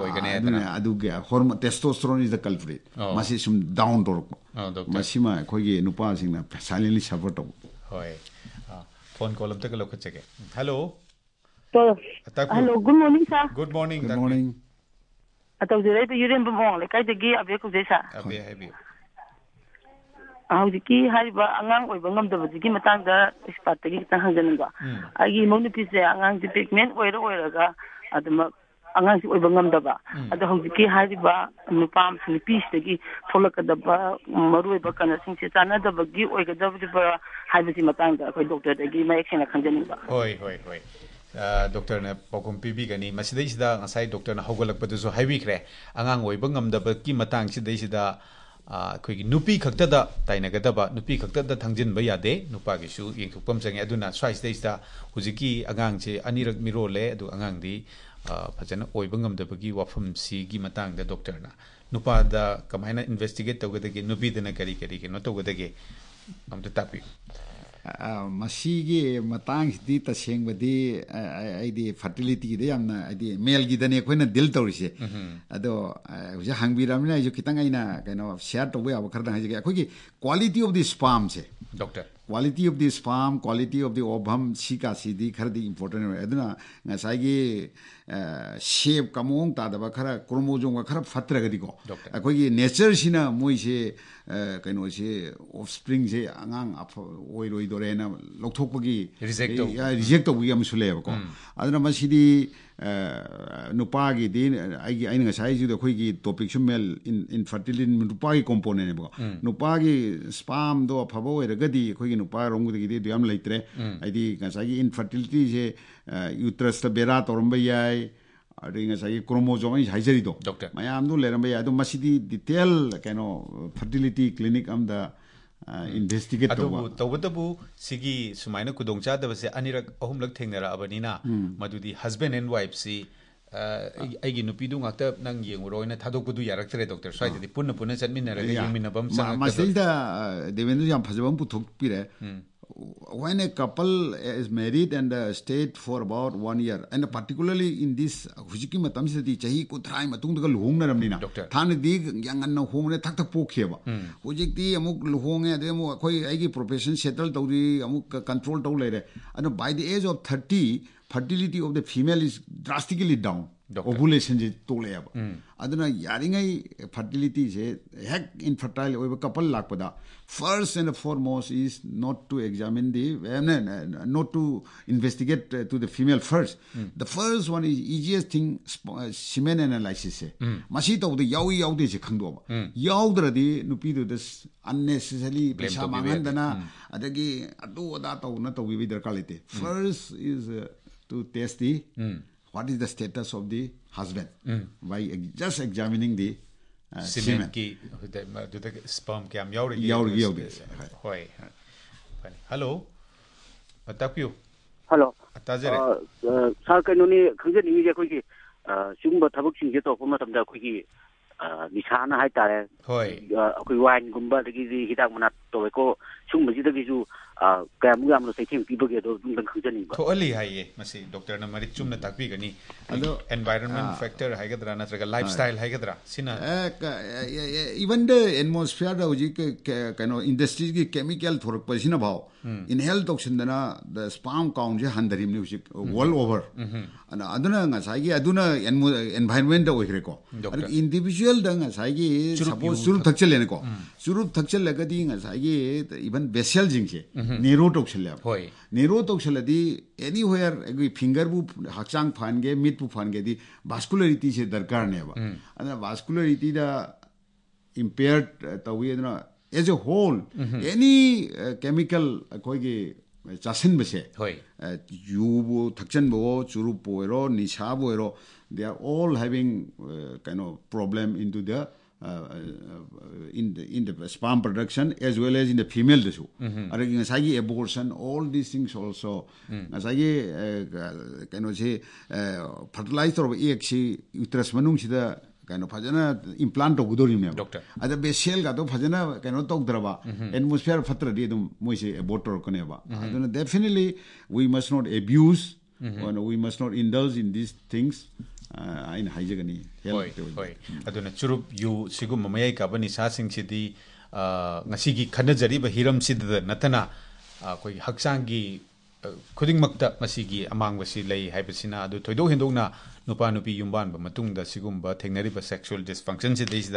hormone testosterone is the culprit oh. masi down to oh, masi ma khoi na silently support to hoy phone call up the lok hello hello good morning sir good morning good morning atau jere to yuren bomong like i the ge abeku jesa abe abe ꯍꯧꯖꯤꯛꯀꯤ ꯍꯥꯏꯔꯤꯕ ꯑꯉꯥꯡ ꯑꯣꯏꯕ ꯉꯝꯗꯕꯁꯤꯒꯤ ꯃꯇꯥꯡꯗ ꯑꯦꯛꯁꯄꯥꯔꯠꯇꯒꯤ ꯈꯤꯇꯪ ꯍꯪꯖꯅꯤꯡꯕ ꯑꯩꯒꯤ ꯏꯃꯧ ꯅꯨꯄꯤꯁꯦ ꯑꯉꯥꯡꯁꯦ pregnant ꯑꯣꯏꯔ ꯑꯣꯏꯔꯒ ꯑꯗꯨꯃꯛ ꯑꯉꯥꯡꯁꯦ ꯑꯣꯏꯕ ꯉꯝꯗꯕ ꯑꯗꯣ ꯍꯧꯖꯤꯛꯀꯤ ꯍꯥꯏꯔꯤꯕ ꯅꯨꯄꯥ ꯅꯨꯄꯤꯁꯤꯗꯒꯤ ꯊꯣꯛꯂꯛꯀꯗꯕ ꯃꯔꯨꯑꯣꯏꯕ ꯀꯩꯅꯣꯁꯤꯡꯁꯦ ꯆꯥꯟꯅꯗꯕꯒꯤ ꯑꯣꯏꯒꯗꯕ ꯍꯥꯏꯕꯁꯤ ꯃꯇꯥꯡꯗ ꯑꯩꯈꯣꯏ ꯗꯣꯛꯇꯔꯗꯒꯤ ꯃꯌꯦꯛ ꯁꯦꯡꯅ ꯈꯪꯖꯅꯤꯡꯕ ꯍꯣꯏ ꯍꯣꯏ ꯍꯣꯏ ꯗꯣꯛꯇꯔꯅ ꯄꯥꯎꯈꯨꯝ ꯄꯤꯕꯤꯒꯅꯤ ꯃꯁꯤꯗꯩꯁꯤꯗ ꯉꯁꯥꯏ ꯗꯣꯛꯇꯔꯅ ꯍꯧꯒꯠꯂꯛꯄꯗꯁꯨ ꯍꯥꯏꯕꯤꯈ꯭ꯔꯦ ꯑꯉꯥꯡ ꯑꯣꯏꯕ ꯉꯝꯗꯕꯒꯤ ꯃꯇꯥꯡꯁꯤꯗꯩꯁꯤꯗ ꯑꯩꯈꯣꯏꯒꯤ ꯅꯨꯄꯤ ꯈꯛꯇꯗ ꯇꯥꯏꯅꯒꯗꯕ ꯅꯨꯄꯤ ꯈꯛꯇꯗ ꯊꯪꯖꯤꯟꯕ ꯌꯥꯗꯦ ꯅꯨꯄꯥꯒꯤꯁꯨ ꯌꯦꯡꯊꯣꯛꯐꯝ ꯆꯪꯉꯦ ꯑꯗꯨꯅ ꯁ꯭ꯋꯥꯏꯁꯤꯗꯩꯁꯤꯗ ꯍꯧꯖꯤꯛꯀꯤ ꯑꯉꯥꯡꯁꯦ ꯑꯅꯤꯔꯛ ꯃꯤꯔꯣꯜꯂꯦ ꯑꯗꯨ ꯑꯉꯥꯡꯗꯤ ꯐꯖꯅ ꯑꯣꯏꯕ ꯉꯝꯗꯕꯒꯤ ꯋꯥꯐꯝꯁꯤꯒꯤ ꯃꯇꯥꯡꯗ ꯗꯣꯛꯇꯔꯅ ꯅꯨꯄꯥꯗ ꯀꯃꯥꯏꯅ ꯏꯟꯚꯦꯁꯇꯤꯒꯦꯠ ꯇꯧꯒꯗꯒꯦ ꯅꯨꯄꯤꯗꯅ ꯀꯔꯤ ꯀꯔꯤ ꯀꯩꯅꯣ ꯇꯧꯒꯗꯒꯦ ꯑꯝꯇ ꯇꯥꯛꯄꯤꯌꯨ ꯃꯁꯤꯒꯤ ꯃꯇꯥꯡꯁꯤꯗꯤ ꯇꯁꯦꯡꯕꯗꯤ ꯑꯩꯗꯤ ꯐꯔꯇꯤꯂꯤꯇꯤꯒꯤꯗ ꯌꯥꯝꯅ ꯍꯥꯏꯗꯤ ꯃꯦꯜꯒꯤꯗꯅꯦ ꯑꯩꯈꯣꯏꯅ ꯗꯤꯜ ꯇꯧꯔꯤꯁꯦ ꯑꯗꯣ ꯍꯧꯖꯤꯛ ꯍꯪꯕꯤꯔꯕꯅꯤꯅ ꯑꯩꯁꯨ ꯈꯤꯇꯪ ꯑꯩꯅ ꯀꯩꯅꯣ ꯁꯤꯌꯥꯔ ꯇꯧꯕ ꯌꯥꯕ ꯈꯔꯗꯪ ꯍꯥꯏꯖꯒꯦ ꯑꯩꯈꯣꯏꯒꯤ ꯀ꯭ꯋꯥꯂꯤꯇꯤ ꯑꯣꯐ ꯗꯤ ꯁ꯭ꯄꯥꯝꯁꯦ doctor quality of this farm quality of the obham si ka si khar di important na edna nga sai gi eh, shep kamong ta da khara kromo jong ga khara fatra ga di go ko eh, gi nature sina moi mo eh, offspring je angang af oi roi do na lok thok gi reject ya reject gi am sule ko hmm. adna ma si ꯅꯨꯄꯥꯒꯤꯗꯤ ꯑꯩꯒꯤ ꯑꯩꯅ ꯉꯁꯥꯏ ꯍꯥꯏꯁꯤꯗ ꯑꯩꯈꯣꯏꯒꯤ ꯇꯣꯄꯤꯛꯁꯨ ꯃꯦꯜ ꯏꯟꯐꯔꯇꯤꯂꯤꯇꯤ ꯅꯨꯄꯥꯒꯤ ꯀꯣꯝꯄꯣꯅꯦꯟꯅꯦꯕꯀꯣ ꯅꯨꯄꯥꯒꯤ ꯁ꯭ꯄꯥꯝꯗꯣ ꯑꯐꯕ ꯑꯣꯏꯔꯒꯗꯤ ꯑꯩꯈꯣꯏꯒꯤ ꯅꯨꯄꯥꯔꯣꯝꯒꯤꯗꯒꯤꯗꯤ ꯑꯗꯨ ꯌꯥꯝ ꯂꯩꯇ꯭ꯔꯦ ꯍꯥꯏꯗꯤ ꯉꯁꯥꯏꯒꯤ ꯏꯟꯐꯔꯇꯤꯂꯤꯇꯤꯁꯦ ꯌꯨꯇ꯭ꯔꯁꯇ ꯕꯦꯔꯥ ꯇꯧꯔꯝꯕ ꯌꯥꯏ ꯑꯗꯒꯤ ꯉꯁꯥꯏꯒꯤ ꯀ꯭ꯔꯣꯃꯣꯖꯣꯝ ꯑꯩꯅ ꯍꯥꯏꯖꯔꯤꯗꯣ ꯃꯌꯥꯝꯗꯨ ꯂꯩꯔꯝꯕ ꯌꯥꯏ ꯑꯗꯣ ꯃꯁꯤꯗꯤ ꯗꯤꯇꯦꯜ ꯀꯩꯅꯣ ꯐꯔꯇꯤꯂꯤꯇꯤ ꯀ꯭ꯂꯤꯅꯤꯛ ꯑꯃꯗ investigate tawwa tawwa tabu sigi sumaina kudong cha dabase anirak ahum lak thengnara abanina madudi husband and wife si ai gi nupi dung ꯑꯩꯒꯤ ꯅꯨꯄꯤꯗꯨ ꯉꯥꯛꯇ ꯅꯪ ꯌ ꯦ ꯡ a ꯨ ꯔ ꯣ ꯏ ꯅ ꯊꯥꯗꯣꯛꯄꯗꯨ ꯌ ꯥ ꯔ ꯛ ꯇ t ꯔ ꯦ ꯗ ꯣ ꯛ ꯇ e ꯁ ꯭ ꯋ ꯥ ꯏ ꯗ ꯗ n ꯄꯨꯟꯅ ꯄ ꯨ ꯟ i ꯆ n ꯃ ꯤ ꯟ ꯅ ꯔ ꯒ ꯌ ꯦ ꯡ n ꯤ ꯟ ꯅ ꯕ ꯑ a ꯆꯪꯉꯛꯇꯕ ꯃꯁꯤꯗ ꯗꯦꯕꯦꯟꯗꯨ ꯌ ꯥ a ꯐꯖꯕ ꯑꯃ ꯄ ꯨ ꯊ ꯣ ꯛ ꯄ i ꯔ ꯦ when a couple is married and uh, stayed for about one year, and particularly in this uh, hujiki matam se di chahi ko thai matung de luhong na ramni na than di yang an hong ne thak thak pokhe ba hmm. hujik di amuk luhong e de mo khoi ai gi profession settle tau di amuk uh, control tau le re and by the age of 30 fertility of the female is drastically down ꯑꯣꯚꯨꯂꯦꯁꯟꯁꯦ ꯇꯣꯛꯂꯛꯑꯦꯕ ꯑꯗꯨꯅ ꯌꯥꯔꯤꯉꯩ ꯐꯔꯇꯤꯂꯤꯇꯤꯁꯦ ꯍꯦꯛ ꯏꯟꯐꯔꯇꯥꯏꯜ ꯑꯣꯏꯕ couple ꯂꯥꯛꯄꯗ first and foremost is not to examine the not to investigate to the female first the first one is easiest thing semen ꯑꯦꯅꯥꯂꯥꯏꯁꯤꯁꯁꯦ ꯃꯁꯤ ꯇꯧꯕꯗ ꯌꯥꯎꯏ ꯌꯥꯎꯗꯦꯁꯦ ꯈꯪꯗꯣꯛꯑꯕ ꯌꯥꯎꯗ꯭ꯔꯗꯤ ꯅꯨꯄꯤꯗꯨꯗ ꯑꯟꯅꯦꯁꯦꯁꯔꯤ ꯄꯩꯁꯥ ꯃꯥꯡꯍꯟꯗꯅ ꯑꯗꯒꯤ ꯑꯗꯨ ꯑꯗꯥ ꯇꯧꯅ ꯇꯧꯕꯤꯕꯒꯤ ꯗꯔꯀꯥꯔ ꯂꯩꯇꯦ first is to test the what is the status of the husband by hmm. just examining the uh, semen. Ki, the, Hello. Atakyu. Hello. Atazere. ꯇꯧꯋꯦꯀꯣ ꯁꯤꯒꯨꯝꯕꯁꯤꯗꯒꯤꯁꯨ ꯀꯌꯥꯃꯨꯛ ꯌꯥꯝꯅ ꯆꯩꯊꯦꯡ ꯄꯤꯕꯒꯦꯗꯣ ꯑꯗꯨꯝꯇꯪ ꯈꯪꯖꯅꯤꯡꯕ ꯊꯣꯛꯍꯜꯂꯤ ꯍꯥꯏꯌꯦ ꯃꯁꯤ ꯗꯣꯛꯇꯔꯅ ꯃꯔꯤꯛ ꯆꯨꯝꯅ ꯇꯥꯛꯄꯤꯒꯅꯤ ꯑꯗꯣ ꯑꯦꯟꯚꯥꯏꯔꯟꯃꯦꯟ ꯐꯦꯛꯇꯔ ꯍꯥꯏꯒꯗ꯭ꯔꯥ ꯅꯠꯇ꯭ꯔꯒ ꯂꯥꯏꯐ ꯁ꯭ꯇꯥꯏꯜ ꯍꯥꯏꯒꯗ꯭ꯔꯥ ꯁꯤꯅ ꯏꯚꯟ ꯗ ꯑꯦꯠꯃꯣꯁꯐꯤꯌꯔꯗ ꯍꯧꯖꯤꯛ ꯀꯩꯅꯣ ꯏꯟꯗꯁꯇ꯭ꯔꯤꯒꯤ ꯀꯦꯃꯤꯀꯦꯜ ꯊꯣꯔꯛꯄꯁꯤꯅ ꯐꯥꯎ ꯏꯟꯍꯦꯜ ꯇꯧꯁꯤꯟꯗꯅ ꯗ ꯁ꯭ꯄꯥꯝ ꯀꯥꯎꯟꯁꯦ ꯍꯟꯊꯔꯤꯕꯅꯤ ꯍꯧꯖꯤꯛ ꯋꯥꯔꯜ ꯑꯣꯚꯔ ꯑꯗꯨꯅ ꯉꯁꯥꯏꯒꯤ ꯑꯗꯨꯅ ꯑꯦꯟꯚꯥꯏꯔꯟꯃꯦꯟꯗ ꯑꯣꯏꯈ꯭ꯔꯦꯀꯣ ꯑꯗꯨ ꯏꯟꯗꯤꯕꯤꯖꯨꯋꯦꯜꯗ ꯉꯁꯥꯏꯒꯤ ꯁꯄꯣꯁ ꯆꯨꯔꯨꯞ ꯊꯛꯆꯤꯜꯂꯦꯅꯀꯣ ꯁꯨꯔꯨꯞ ꯊꯛꯆꯜꯂꯒꯗꯤ ꯉꯁꯥꯏꯒꯤ ꯏꯕꯟ ꯕꯦꯁꯦꯜ ꯖꯤꯡꯁꯦ ꯅꯦꯔꯣ ꯇꯧꯁꯜꯂꯦ ꯍꯣꯏ ꯅꯦꯔꯣ ꯇꯧꯁꯜꯂꯗꯤ ꯑꯦꯅꯤ ꯍ꯭ꯋꯦꯌꯔ ꯑꯩꯈꯣꯏ ꯐꯤꯡꯒꯔꯕꯨ ꯍꯛꯆꯥꯡ ꯐꯍꯟꯒꯦ ꯃꯤꯠꯄꯨ ꯐꯍꯟꯒꯦꯗꯤ ꯚꯥꯁꯀꯨꯂꯔꯤꯇꯤꯁꯦ ꯗꯔꯀꯥꯔꯅꯦꯕ ꯑꯗ ꯚꯥꯁꯀꯨꯂꯔꯤꯇꯤꯗ ꯏꯝꯄꯤꯌꯔ ꯇꯧꯋꯤꯗꯅ as a whole any chemical ꯑꯩꯈꯣꯏꯒꯤ ꯆꯥꯁꯤꯟꯕꯁꯦ ꯍꯣꯏ ꯌꯨꯕꯨ ꯊꯛꯆꯟꯕꯕꯨ ꯆꯨꯔꯨꯞꯄꯨ ꯑꯣꯏꯔꯣ ꯅꯤꯁꯥꯕꯨ ꯑꯣꯏꯔꯣ ꯗꯦ ꯑꯥꯔ ꯑꯣꯜ ꯍꯦꯕꯤꯡ ꯀꯩꯅꯣ problem in to the Uh, uh, in the, in the sperm production as well as in the female the su are in sagi abortion all these things also mm. sagi kano uh, se fertilizer of egg si uterus manung si da kano phajana implant of gudori me doctor ada be shell ga to phajana kano tok draba mm-hmm. atmosphere phatra di dum moi se abort kone ba mm-hmm. definitely we must not abuse mm -hmm. we must not indulge in these things 아이는 하이제가니 헬로 되고 있어요. 아도나 유 시고 마마이 가바니 사싱치디 아 나시기 칸나자리 바히람 시드 나타나 거의 학상기 코딩막다 마시기 아망바시 레이 하이브시나 아도 토이도 힌도나 nupa nupi yumban ba matung da sigum ba thengari ba sexual dysfunction si dhish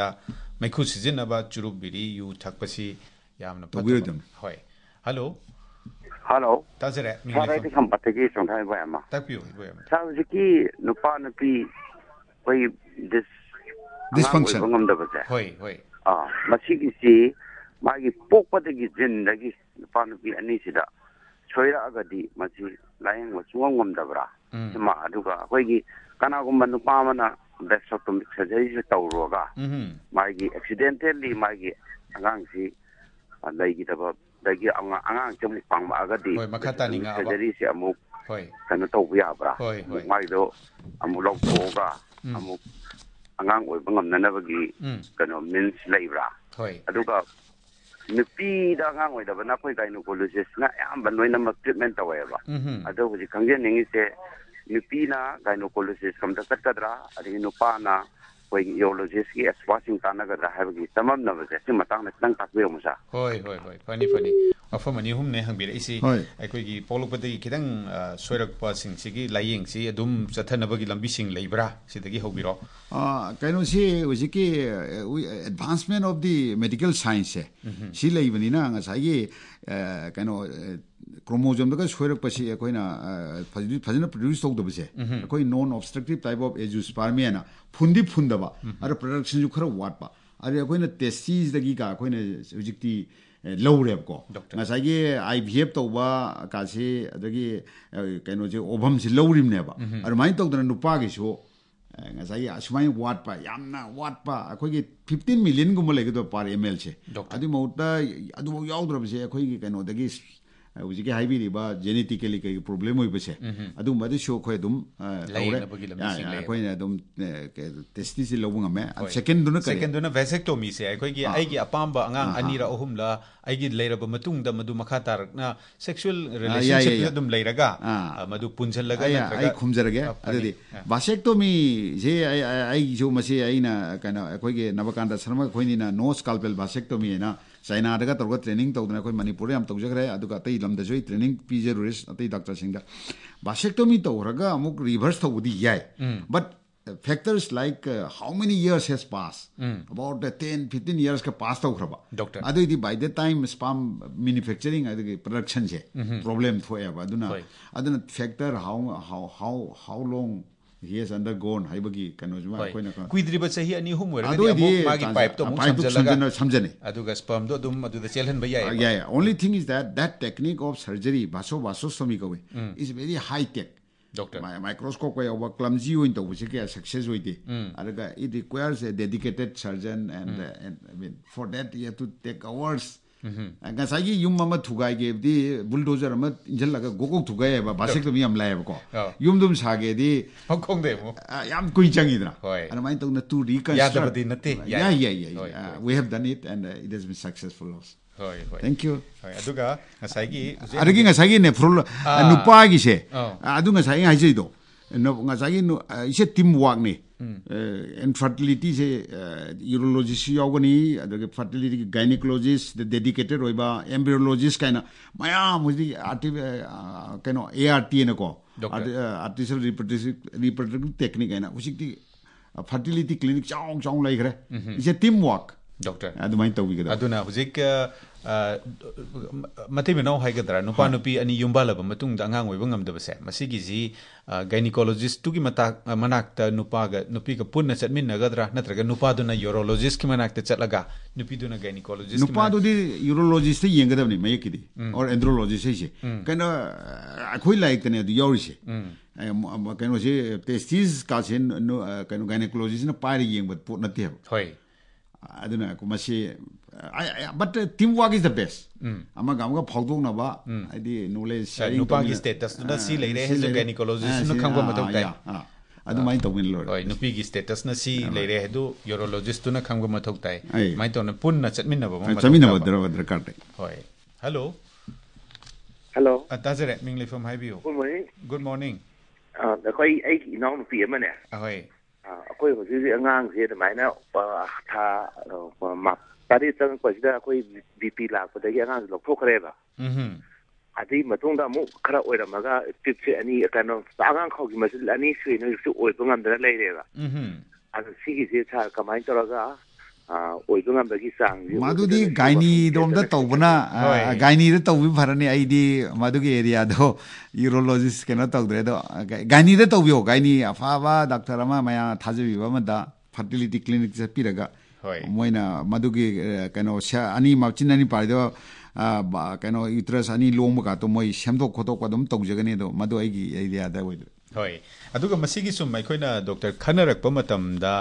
ꯍꯜꯂꯣ ꯇꯥꯖꯔꯦ sir ꯑꯩꯗꯤ ꯈꯝꯄꯥꯠꯇꯒꯤ ꯆꯣꯡꯊꯥꯏ ꯕꯣꯌꯥꯝ ꯑꯃ ꯇꯥꯛꯄꯤꯌꯨ ꯕꯣꯌꯥꯝ ꯁꯥꯔ ꯍꯧꯖꯤꯛꯀꯤ ꯅꯨꯄꯥ ꯅꯨꯄꯤ ꯑꯩꯈꯣꯏ ꯗꯤꯁ ꯗꯤꯁꯐꯪꯁꯟ ꯑꯣꯏꯕ ꯉꯝꯗꯕꯁꯦ ꯍꯣꯏ ꯍꯣꯏ ꯑꯥ ꯃꯁꯤꯒꯤꯁꯤ ꯃꯥꯒꯤ ꯄꯣꯛꯄꯗꯒꯤ ꯖꯤꯟꯗꯒꯤ ꯅꯨꯄꯥ ꯅꯨꯄꯤ ꯑꯅꯤꯁꯤꯗ ꯁꯣꯏꯔꯛꯑꯒꯗꯤ ꯃꯁꯤ ꯂꯥꯏꯌꯦꯡꯕ ꯁꯨꯡꯉꯝ ꯉꯝꯗꯕ꯭ꯔꯥ ꯁꯤꯃ ꯑꯗꯨꯒ ꯑꯩꯈꯣꯏꯒꯤ ꯀꯅꯥꯒꯨꯝꯕ ꯅꯨꯄꯥ ꯑꯃꯅ ꯕꯦꯁꯣꯇꯣꯃꯤꯛ ꯁꯔꯖꯔꯤꯁꯤ ꯇꯧꯔꯨꯔꯒ ꯃꯥꯒꯤ ꯑꯦꯛꯁꯤꯗꯦꯟꯇꯦꯜꯂꯤ ꯃꯥꯒꯤ ꯑꯉꯥꯡꯁꯤ ꯂꯩꯈꯤꯗꯕ dagi anga anga chum pang ma ga di hoi makata ni nga ba se amu hoi kan to ya bra hoi hoi mai do amu lok ko ga hmm. amu angang oi bangam na na ba gi hmm. kan min slai bra hoi adu ga nupi da ngang oi da ba na koi kai no ko lu se nga am ban noi hmm, na ma treatment ta wa ba adu ji kang je ningi se nupi na gynecologist kam da kat kadra ari nupa na ꯑꯩꯈꯣꯏꯒꯤ ꯏꯔꯣꯂꯣꯖꯤꯁꯀꯤ ꯑꯦꯛꯁꯄꯥꯔꯠꯁꯤꯡ ꯇꯥꯟꯅꯒꯗ꯭ꯔꯥ ꯍꯥꯏꯕꯒꯤ ꯆꯃꯝꯅꯕꯁꯦ ꯁꯤ ꯃꯇꯥꯡꯗ ꯈꯤꯇꯪ ꯇꯥꯛꯄꯤꯔꯝꯃꯨ ꯁꯥꯔ ꯍꯣꯏ ꯍꯣꯏ ꯍꯣꯏ ꯐꯅꯤ ꯐꯅꯤ ꯃꯐꯝ ꯑꯅꯤ ꯑꯍꯨꯝꯅꯦ ꯍꯪꯕꯤꯔꯛꯏꯁꯤ ꯑꯩꯈꯣꯏꯒꯤ ꯄꯣꯛꯂꯛꯄꯗꯒꯤ ꯈꯤꯇꯪ ꯁꯣꯏꯔꯛꯄꯁꯤꯡꯁꯤꯒꯤ ꯂꯥꯏꯌꯦꯡꯁꯤ ꯑꯗꯨꯝ ꯆꯠꯊꯅꯕꯒꯤ ꯂꯝꯕꯤꯁꯤꯡ ꯂꯩꯕ꯭ꯔꯥ ꯁꯤꯗꯒꯤ ꯍꯧꯕꯤꯔꯣ ꯀꯩꯅꯣꯁꯤ ꯍꯧꯖꯤꯛꯀꯤ ꯑꯦꯗꯚꯥꯟꯁꯃꯦꯟ ꯑꯣꯐ ꯗꯤ ꯃꯦꯗꯤꯀꯦꯜ ꯁꯥꯏꯟꯁꯁꯦ ꯁꯤ ꯂꯩꯕꯅꯤꯅ ꯉꯁꯥꯏꯒꯤ ꯀꯩꯅꯣ ꯀ꯭ꯔꯣꯃꯣꯖꯣꯝꯗꯒ ꯁꯣꯏꯔꯛꯄꯁꯤ ꯑꯩꯈꯣꯏꯅ ꯐꯖꯅ ꯄ꯭ꯔꯗ꯭ꯌꯨꯁ ꯇꯧꯗꯕꯁꯦ ꯑꯩꯈꯣꯏ ꯅꯣꯟ ꯑꯣꯕꯁꯇ꯭ꯔꯛꯇꯤꯕ ꯇꯥꯏꯞ ꯑꯣꯐ ꯑꯦꯖꯨꯁꯄꯥꯔꯃꯤꯌꯥꯅ ꯐꯨꯟꯗꯤ ꯐꯨꯟꯗꯕ ꯑꯗ ꯄ꯭ꯔꯗꯛꯁꯟꯁꯨ ꯈꯔ watpa ari akoina testis dagi ka akoina hujikti laureb ko ngasai ge ivf tauba ka si adagi kaino je obham si laurim ne ba ar mai tau dana nupa gi so ngasai asmai wat pa yamna wat pa akoi ge 15 million gum le ge do par ml che adu mauta adu yau drab se akoi ge kaino dagi ꯍꯧꯖꯤꯛꯀꯤ ꯍꯥꯏꯕꯤꯔꯤꯕ ꯖꯦꯅꯦꯇꯤꯀꯦꯂꯤ ꯀꯩꯒꯤ problem ꯑꯣꯏꯕꯁꯦ ꯑꯗꯨꯝꯕꯗꯁꯨ ꯑꯩꯈꯣꯏ ꯑꯗꯨꯝ ꯇꯧꯔꯦ ꯑꯩꯈꯣꯏꯅ ꯑꯗꯨꯝ ꯇꯦꯁꯇꯤꯁꯤ ꯂꯧꯕ ꯉꯝꯃꯦ ꯁꯦꯀꯦꯟꯗꯨꯅ ꯀꯔꯤ ꯁꯦꯀꯦꯟꯗꯨꯅ ꯚꯦꯁꯦꯛꯇꯣꯃꯤꯁꯦ ꯑꯩꯈꯣꯏꯒꯤ ꯑꯩꯒꯤ ꯑꯄꯥꯝꯕ ꯑꯉꯥꯡ ꯑꯅꯤꯔ ꯑꯍꯨꯝꯂ ꯑꯩꯒꯤ ꯂꯩꯔꯕ ꯃꯇꯨꯡꯗ ꯃꯗꯨ ꯃꯈꯥ ꯇꯥꯔꯛꯅ ꯁꯦꯛꯁꯨꯑꯦꯜ ꯔꯤꯂꯦꯁꯟꯁꯤꯞꯇ ꯑꯗꯨꯝ ꯂꯩꯔꯒ ꯃꯗꯨ ꯄꯨꯟꯁꯤꯜꯂꯒ ꯑꯩ ꯈꯨꯝꯖꯔꯒꯦ ꯑꯗꯨꯗꯤ ꯚꯥꯁꯦꯛꯇꯣꯃꯤꯁꯦ ꯑꯩꯒꯤꯁꯨ ꯃꯁꯤ ꯑꯩꯅ ꯀꯩꯅꯣ ꯑꯩꯈꯣꯏꯒꯤ ꯅꯕꯀꯥꯟꯗ ꯁꯔꯃ ꯑꯩꯈꯣꯏꯅꯤꯅ ꯅꯣ ꯁ꯭ꯀꯥꯜꯄꯦꯜ ꯚꯥꯁꯦꯛꯇꯣꯃꯤ ꯍꯥꯏꯅ चाइनादगा तौर ट्रेनिंग तौदना अखोई मणिपुर याम तौजगरे अदुगा अतै लमदजो ट्रेनिंग पीजे रुरिस अतै डॉक्टर सिंह बासेक्टोमी तौरगा अमुक रिवर्स तौबदी याय but factors like uh, how many years has passed mm. about the 10 15 years ka pass tau khraba doctor adu di by the time sperm manufacturing adu production je mm -hmm. problem thoya ba aduna aduna factor how how how how long he has undergone haibagi kanojuma akoi na kuidriba chahi ani hum wer adu di magi pipe to mung samjalaga samjane adu ga sperm do dum adu da chelhan bhai yeah yeah only thing is that that technique of surgery baso basostomy ko is very high tech doctor microscope ko over clumsy hoin to buse ke success hoi de adu it requires a dedicated surgeon and, mm. uh, and i mean for that you have to take hours ꯉꯁꯥꯏꯒꯤ ꯌꯨꯝ ꯑꯃ ꯊꯨꯒꯥꯏꯒꯦꯕꯗꯤ ꯕꯨꯜꯗꯣꯖꯔ ꯑꯃ 인절라가 고곡 두가에봐 마색도 미암 라에보고 욤둠 사게디 헝콩데 뭐 ям, 구이장이더라 and mind to to reconstruct yeah but not yeah yeah yeah we have done it and uh, it has been successful also hoi hoi thank you hoi aduga ngasagi arigi ngasagi ne 프로 nupa gi se adu ngasagi hajido no ngasagi no ise team work ni Uh, infertility se uh, urologist yogani adage fertility gynecologist the dedicated oiba embryologist kaina maya mujhi arti uh, kaino art ne ko artificial reproductive reproductive technique kaina usik ti uh, fertility clinic chaung chaung lai gre mm -hmm. is a teamwork doctor adu mai tawi gada aduna hujik uh, ꯃꯇꯩ ꯃꯅꯥꯎ ꯍꯥꯏꯒꯗ꯭ꯔꯥ ꯅꯨꯄꯥ ꯅꯨꯄꯤ ꯑꯅꯤ ꯌꯨꯝꯕꯥꯜꯂꯕ ꯃꯇꯨꯡꯗ ꯑꯉꯥꯡ ꯑꯣꯏꯕ ꯉꯝꯗꯕꯁꯦ ꯃꯁꯤꯒꯤꯁꯤ ꯒꯥꯏꯅꯤꯀꯣꯂꯣꯖꯤꯁꯇꯨꯒꯤ ꯃꯇꯥꯛ ꯃꯅꯥꯛꯇ ꯅꯨꯄꯥꯒ ꯅꯨꯄꯤꯒ ꯄꯨꯟꯅ ꯆꯠꯃꯤꯟꯅꯒꯗ꯭ꯔꯥ ꯅꯠꯇ꯭ꯔꯒ ꯅꯨꯄꯥꯗꯨꯅ ꯌꯨꯔꯣꯂꯣꯖꯤꯁꯀꯤ ꯃꯅꯥꯛꯇ ꯆꯠꯂꯒ ꯅꯨꯄꯤꯗꯨꯅ ꯒꯥꯏꯅꯤꯀꯣꯂꯣꯖꯤꯁ ꯅꯨꯄꯥꯗꯨꯗꯤ ꯌꯨꯔꯣꯂꯣꯖꯤꯁꯇ ꯌꯦꯡꯒꯗꯕꯅꯤ ꯃꯌꯦꯛꯀꯤꯗꯤ ꯑꯣꯔ ꯑꯦꯟꯗ꯭ꯔꯣꯂꯣꯖꯤꯁ ꯍꯥꯏꯁꯦ ꯀꯩꯅꯣ ꯑꯩꯈꯣꯏ ꯂꯥꯏꯔꯤꯛꯇꯅꯦ ꯑꯗꯨ ꯌꯥꯎꯔꯤꯁꯦ ꯀꯩꯅꯣꯁꯦ ꯇꯦꯁꯇꯤꯁ ꯀꯥꯁꯦ ꯀꯩꯅꯣ ꯒꯥꯏꯅꯤꯀꯣꯂꯣꯖꯤꯁꯅ ꯄꯥꯏꯔ ꯌꯦꯡꯕ ꯄꯣꯠ ꯅꯠꯇꯦ ꯍꯥꯏꯕ ꯍꯣꯏ ꯑꯗꯨꯅ ꯃꯁꯤ ꯕꯠ ꯇꯤꯝ ꯋꯥꯔꯛ ꯏꯁ ꯗ ꯕꯦꯁ ꯑꯃꯒ ꯑꯃꯒ ꯐꯥꯎꯗꯣꯛꯅꯕ ꯍꯥꯏꯗꯤ ꯅꯣꯂꯦꯖ ꯁꯦꯌꯔꯤꯡ ꯅꯨꯄꯥꯒꯤ ꯁ꯭ꯇꯦꯇꯁꯇꯨꯅ ꯁꯤ ꯂꯩꯔꯦ ꯍꯦꯁ ꯒꯥꯏꯅꯤꯀꯣꯂꯣꯖꯤꯁꯅ ꯈꯪꯕ ꯃꯊꯧ ꯇꯥꯏ ꯑꯗꯨꯃꯥꯏꯅ ꯇꯧꯕꯅ ꯂꯣꯏꯔꯦ ꯍꯣꯏ ꯅꯨꯄꯤꯒꯤ ꯁ꯭ꯇꯦꯇꯁꯅ ꯁꯤ ꯂꯩꯔꯦ ꯍꯥꯏꯗꯨ ꯌꯣꯔꯣꯂꯣꯖꯤꯁꯇꯨꯅ ꯈꯪꯕ ꯃꯊꯧ ꯇꯥꯏ ꯑꯗꯨꯃꯥꯏꯅ ꯇꯧꯅ ꯄꯨꯟꯅ ꯆꯠꯃꯤꯟꯅꯕ ꯑꯃ ꯆꯠꯃꯤꯟꯅꯕ ꯗꯔꯀꯥꯔ ꯇꯥꯏ ꯍꯣꯏ ꯍꯜꯂꯣ ꯍꯜꯂꯣ ꯇꯥꯖꯔꯦ ꯃꯤꯡ ꯂꯩꯐꯝ ꯍꯥꯏꯕꯤꯌꯨ ꯒꯨꯗ ꯃꯣꯔꯅꯤꯡ ꯒꯨꯗ ꯃꯣꯔꯅꯤꯡ ꯑꯩꯈꯣꯏ ꯑꯩꯒꯤ ꯏꯅꯥꯎꯅꯨꯄꯤ ꯑꯃꯅꯦ ꯍꯣꯏ ꯑꯩꯈꯣꯏ ꯍꯧꯖꯤꯛ ꯍꯧꯖꯤꯛ ꯑꯉꯥꯡꯁꯦ ꯑꯗꯨꯃꯥꯏꯅ ꯊꯥ ꯒꯥꯔꯤ ꯆꯪꯉꯛꯄꯁꯤꯗ ꯑꯩꯈꯣꯏ ꯕꯤ ꯄꯤ ꯂꯥꯛꯄꯗꯒꯤ ꯑꯉꯥꯡꯁꯦ ꯂꯧꯊꯣꯛꯈ꯭ꯔꯦꯕ ꯑꯗꯨꯒꯤ ꯃꯇꯨꯡꯗ ꯑꯃꯨꯛ ꯈꯔ ꯑꯣꯏꯔꯝꯃꯒ ꯄꯤꯞꯁꯦ ꯑꯅꯤ ꯀꯩꯅꯣ ꯑꯉꯥꯡ ꯈꯥꯎꯒꯤ ꯃꯆꯤꯟ ꯑꯅꯤ ꯁꯨꯏꯅ ꯍꯧꯖꯤꯛꯁꯨ ꯑꯣꯏꯕ ꯉꯝꯗꯅ ꯂꯩꯔꯦꯕ ꯑꯗꯨ ꯁꯤꯒꯤꯁꯦ ꯁꯥꯔ камаꯏ ꯇꯧꯔꯒ ꯑꯣꯏꯕ ꯉꯝꯕꯒꯤ ꯆꯥꯡꯁꯦ ꯃꯗꯨꯗꯤ ꯒꯥꯏꯅꯤꯗꯣꯝꯗ ꯇꯧꯕꯅ ꯒꯥꯏꯅꯤꯗ ꯇꯧꯕꯤ ꯐꯔꯅꯤ ꯑꯩꯗꯤ ꯃꯗꯨꯒꯤ ꯑꯦꯔꯤꯌꯥꯗꯣ ꯌꯨꯔꯣꯂꯣꯖꯤꯁ ꯀꯩꯅꯣ ꯇꯧꯗ꯭ꯔꯦ ꯑꯗꯣ ꯒꯥꯏꯅꯤꯗ ꯇꯧꯕꯤꯌꯣ ꯒꯥꯏꯅꯤ ꯑꯐꯕ ꯗꯥꯛꯇꯔ ꯑꯃ ꯃꯌꯥꯝ ꯊꯥꯖꯕꯤꯕ ꯑꯃꯗ ꯐꯔꯇꯤꯂꯤꯇꯤ ꯀ꯭ꯂꯤꯅꯤꯛ ꯆꯠꯄꯤꯔꯒ hoy moina madugi eh, kano sha ani mapchina ni par a ah, ba kano itra sha ni lom ka to moi shamdo khoto ko dum tong jagani do madu ai gi ai da hoy hoy adu ga masigi sum mai koina doctor khanarak matam da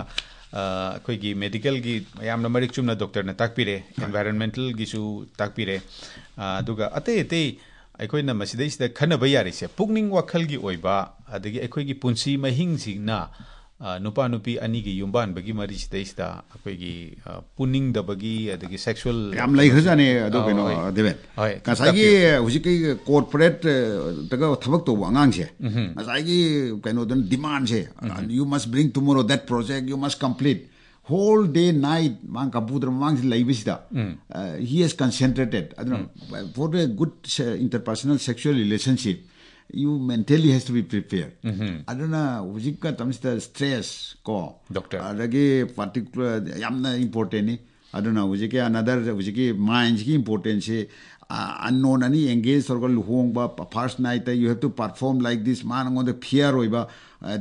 ah, koi gi medical gi yam na marik chum na doctor na takpire environmental gi su takpire ah, adu ga ate te ai koina masidai sida khana bai ari se pugning wa khal gi oi ba adu gi ai koi gi punsi mahing sing na ꯅꯨꯄꯥ ꯅꯨꯄꯤ ꯑꯅꯤꯒꯤ ꯌꯨꯝꯕꯥꯟ ꯕꯒꯤ ꯃꯔꯤ ꯁꯤꯗꯩꯁꯤꯗ ꯑꯩꯈꯣꯏꯒꯤ ꯄꯨꯅꯤꯡꯗꯕꯒꯤ ꯑꯗꯒꯤ sexual ꯌꯥꯝ ꯂꯩꯈ꯭ꯔꯖꯥꯅꯦ ꯑꯗꯨ ꯀꯩꯅꯣ ꯗꯦꯕꯦꯟ ꯍꯣꯏ ꯉꯁꯥꯏꯒꯤ ꯍꯧꯖꯤꯛꯀꯤ ꯀꯣꯔꯄꯣꯔꯦꯠꯇꯒ ꯊꯕꯛ ꯇꯧꯕ ꯑꯉꯥꯡꯁꯦ ꯉꯁꯥꯏꯒꯤ ꯀꯩꯅꯣꯗꯨꯅ ꯗꯤꯃꯥꯟꯁꯦ you must bring tomorrow that project you must complete hole ꯗꯦ ꯅꯥꯏꯠ ꯃꯥꯡ ꯀꯝꯄꯨꯗ꯭ꯔ ꯃꯃꯥꯡꯁꯦ ꯂꯩꯕꯁꯤꯗ ꯍꯤ ꯑꯦꯁ ꯀꯟꯁꯦꯟꯇ꯭ꯔꯦꯇꯦꯗ ꯑꯗꯨꯅ for the good interpersonal sexual relationship you mentally has to be prepared. Mm-hmm. Aduna ujikka tamsta stress ko. Doctor. Adage particular yamna important ni. Aduna ujike another ujike mind ki important she. Uh, unknown ani engage or luhong ba first night you have to perform like this man on the fear oiba.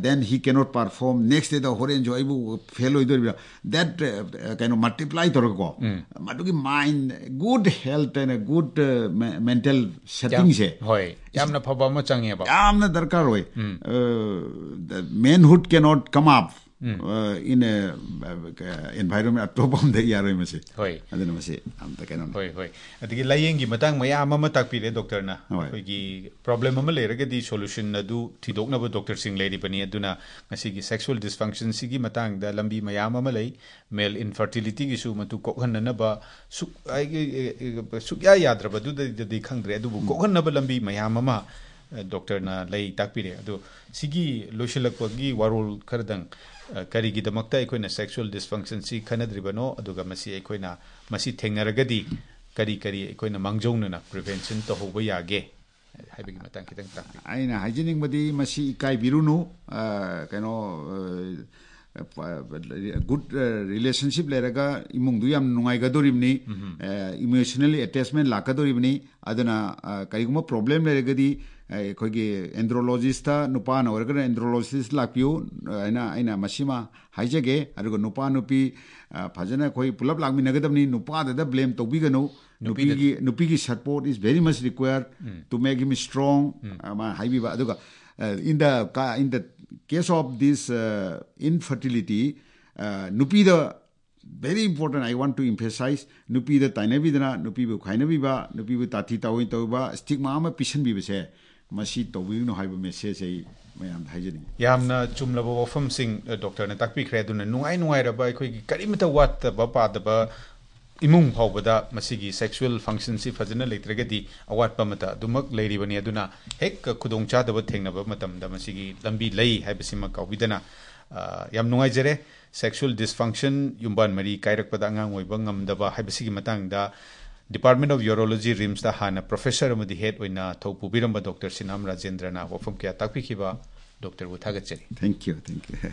Then he cannot perform next day হৰেঞ্জ এইবোৰ fail হৈ ধৰিব date কেন multiply ধৰক ক মাটো কি mind good health and good mental চেটিংছে হয় দৰকাৰ হয় manhood cannot come up in environment ꯑꯇꯣꯞꯄ ꯑꯃꯗ ꯌꯥꯔꯣꯏ ꯃꯁꯤ ꯍꯣꯏ ꯑꯗꯨꯅ ꯃꯁꯤ ꯑꯝꯇ ꯀꯩꯅꯣ ꯍꯣꯏ ꯍꯣꯏ ꯑꯗꯒꯤ ꯂꯥꯏꯌꯦꯡꯒꯤ ꯃꯇꯥꯡ ꯃꯌꯥꯝ ꯑꯃ ꯇꯥꯛꯄꯤꯔꯦ ꯗꯣꯛꯇꯔꯅ ꯑꯩꯈꯣꯏꯒꯤ ꯄ꯭ꯔꯣꯕ꯭ꯂꯦꯝ ꯑꯃ ꯂꯩꯔꯒꯗꯤ ꯁꯣꯂꯨꯁꯟ ꯑꯗꯨ ꯊꯤꯗꯣꯛꯅꯕ ꯗꯣꯛꯇꯔꯁꯤꯡ ꯂꯩꯔꯤꯕꯅꯤ ꯑꯗꯨꯅ ꯉꯁꯤꯒꯤ ꯁꯦꯛꯁꯨꯑꯦꯜ ꯗꯤꯁꯐꯪꯁꯟꯁꯤꯒꯤ ꯃꯇꯥꯡꯗ ꯂꯝꯕꯤ ꯃꯌꯥꯝ ꯑꯃ ꯂꯩ ꯃꯦꯜ ꯏꯟꯐꯔꯇꯤꯂꯤꯇꯤꯒꯤꯁꯨ ꯃꯗꯨ ꯀꯣꯛꯍꯟꯅꯅꯕ ꯁꯨꯛ ꯁꯨꯛꯌꯥ ꯌꯥꯗ꯭ꯔꯕꯗꯨꯗꯗꯤ ꯈꯪꯗ꯭ꯔꯦ ꯑꯗꯨꯕꯨ ꯀꯣꯛꯍꯟꯅꯕ ꯂꯝꯕꯤ ꯃꯌꯥꯝ ꯑꯃ ꯗꯣꯛꯇꯔꯅ ꯂꯥꯏꯌꯦꯛ ꯇꯥꯛꯄꯤꯔꯦ ꯑꯗꯣ ꯁꯤꯒꯤ ꯂꯣꯏꯁꯤꯜꯂꯛꯄꯒꯤ ꯋꯥꯔꯣꯜ ꯈꯔꯗꯪ ꯀꯔꯤꯒꯤꯗꯃꯛꯇ ꯑꯩꯈꯣꯏꯅ ꯁꯦꯛꯁꯨꯋꯦꯜ ꯗꯤꯁꯐꯪꯁꯟꯁꯤ ꯈꯟꯅꯗ꯭ꯔꯤꯕꯅꯣ ꯑꯗꯨꯒ ꯃꯁꯤ ꯑꯩꯈꯣꯏꯅ ꯃꯁꯤ ꯊꯦꯡꯅꯔꯒꯗꯤ ꯀꯔꯤ ꯀꯔꯤ ꯑꯩꯈꯣꯏꯅ ꯃꯥꯡꯖꯧꯅꯅ ꯄ꯭ꯔꯤꯚꯦꯟꯁꯟ ꯇꯧꯍꯧꯕ ꯌꯥꯒꯦ ꯍꯥꯏꯕꯒꯤ ꯃꯇꯥꯡ ꯈꯤꯇꯪ ꯇꯥꯛꯄꯤ ꯑꯩꯅ ꯍꯥꯏꯖꯅꯤꯡꯕꯗꯤ ꯃꯁꯤ ꯏꯀꯥꯏꯕꯤꯔꯨꯅꯨ ꯀꯩꯅꯣ ꯒꯨꯗ ꯔꯤꯂꯦꯁꯟꯁꯤꯞ ꯂꯩꯔꯒ ꯏꯃꯨꯡꯗꯨ ꯌꯥꯝ ꯅꯨꯡꯉꯥꯏꯒꯗꯣꯔꯤꯕꯅꯤ ꯏꯃꯣꯁꯅꯦꯜ ꯑꯦꯇꯦꯆꯃꯦꯟ ꯂꯥꯛꯀꯗꯣꯔꯤꯕꯅꯤ ꯑꯗꯨꯅ ꯀꯔꯤꯒꯨꯝꯕ ꯄ꯭ꯔꯣꯕ꯭ꯂꯦꯝ ꯂꯩꯔꯒꯗꯤ एंद्रोलॉजिस्ट नुपा नौ एंद्रोलॉजिस्ट लापियो हाइजगे नुपा नुपी फजन अखोई पुलप लागमीनगदबनी नुपादा ब्लेम तौबीगनो नुपी की support is very much require to make him strong in the in case of this infertility नुपीद very important I want to emphasize नुपीद तैनबीदना नुपीब खाइनबीब ताथी तवई तौब स्टिक पीसन भी से ꯃꯁꯤ ꯇꯧꯕꯤꯒꯅꯨ ꯍꯥꯏꯕ ꯃꯦꯁꯦꯖ ꯑꯩ ꯃꯌꯥꯝꯗ ꯍꯥꯏꯖꯅꯤꯡꯉꯤ ꯌꯥꯝꯅ ꯆꯨꯝꯂꯕ ꯋꯥꯐꯝꯁꯤꯡ ꯗꯣꯛꯇꯔꯅ ꯇꯥꯛꯄꯤꯈ꯭ꯔꯦ ꯑꯗꯨꯅ ꯅꯨꯡꯉꯥꯏ ꯅꯨꯡꯉꯥꯏꯔꯕ ꯑꯩꯈꯣꯏꯒꯤ ꯀꯔꯤꯃꯇ ꯋꯥꯠꯇꯕ ꯄꯥꯗꯕ ꯏꯃꯨꯡ ꯐꯥꯎꯕꯗ ꯃꯁꯤꯒꯤ ꯁꯦꯛꯁꯨꯋꯦꯜ ꯐꯪꯁꯟꯁꯤ ꯐꯖꯅ ꯂꯩꯇ꯭ꯔꯒꯗꯤ ꯑꯋꯥꯠꯄ ꯑꯃꯇ ꯑꯗꯨꯃꯛ ꯂꯩꯔꯤꯕꯅꯤ ꯑꯗꯨꯅ ꯍꯦꯛ ꯈꯨꯗꯣꯡꯆꯥꯗꯕ ꯊꯦꯡꯅꯕ ꯃꯇꯝꯗ ꯃꯁꯤꯒꯤ ꯂꯝꯕꯤ ꯂꯩ ꯍꯥꯏꯕꯁꯤꯃ ꯀꯥꯎꯕꯤꯗꯅ ꯌꯥꯝ ꯅꯨꯡꯉꯥꯏꯖꯔꯦ ꯁꯦꯛꯁꯨꯋꯦꯜ ꯗꯤꯁꯐꯪꯁꯟ ꯌꯨꯝꯕꯥꯟ ꯃꯔꯤ ꯀꯥꯏꯔꯛꯄꯗ ꯑꯉꯥꯡ ꯑꯣꯏꯕ ꯉꯝꯗꯕ ꯍꯥꯏꯕꯁꯤꯒꯤ ꯃꯇꯥꯡꯗ ꯗꯤꯄꯥꯔꯠꯃꯦꯟ ꯑꯣꯐ ꯌꯣꯔꯣꯂꯣꯖꯤ ꯔꯤꯝꯁꯇ ꯍꯥꯟꯅ ꯄ꯭ꯔꯣꯐꯦꯁꯔ ꯑꯃꯗꯤ ꯍꯦꯗ ꯑꯣꯏꯅ ꯊꯧ ꯄꯨꯕꯤꯔꯝꯕ ꯗꯣꯛꯇꯔ ꯁꯤꯅꯥꯝ ꯔꯥꯖꯦꯟꯗ꯭ꯔꯅ ꯋꯥꯐꯝ ꯀꯌꯥ ꯇꯥꯛꯄꯤꯈꯤꯕ ꯗꯣꯛꯇꯔꯕꯨ ꯊꯥꯒꯠꯆꯔꯤ ꯊꯦꯡꯛ ꯌꯨ ꯊꯦꯡꯛ ꯌꯨ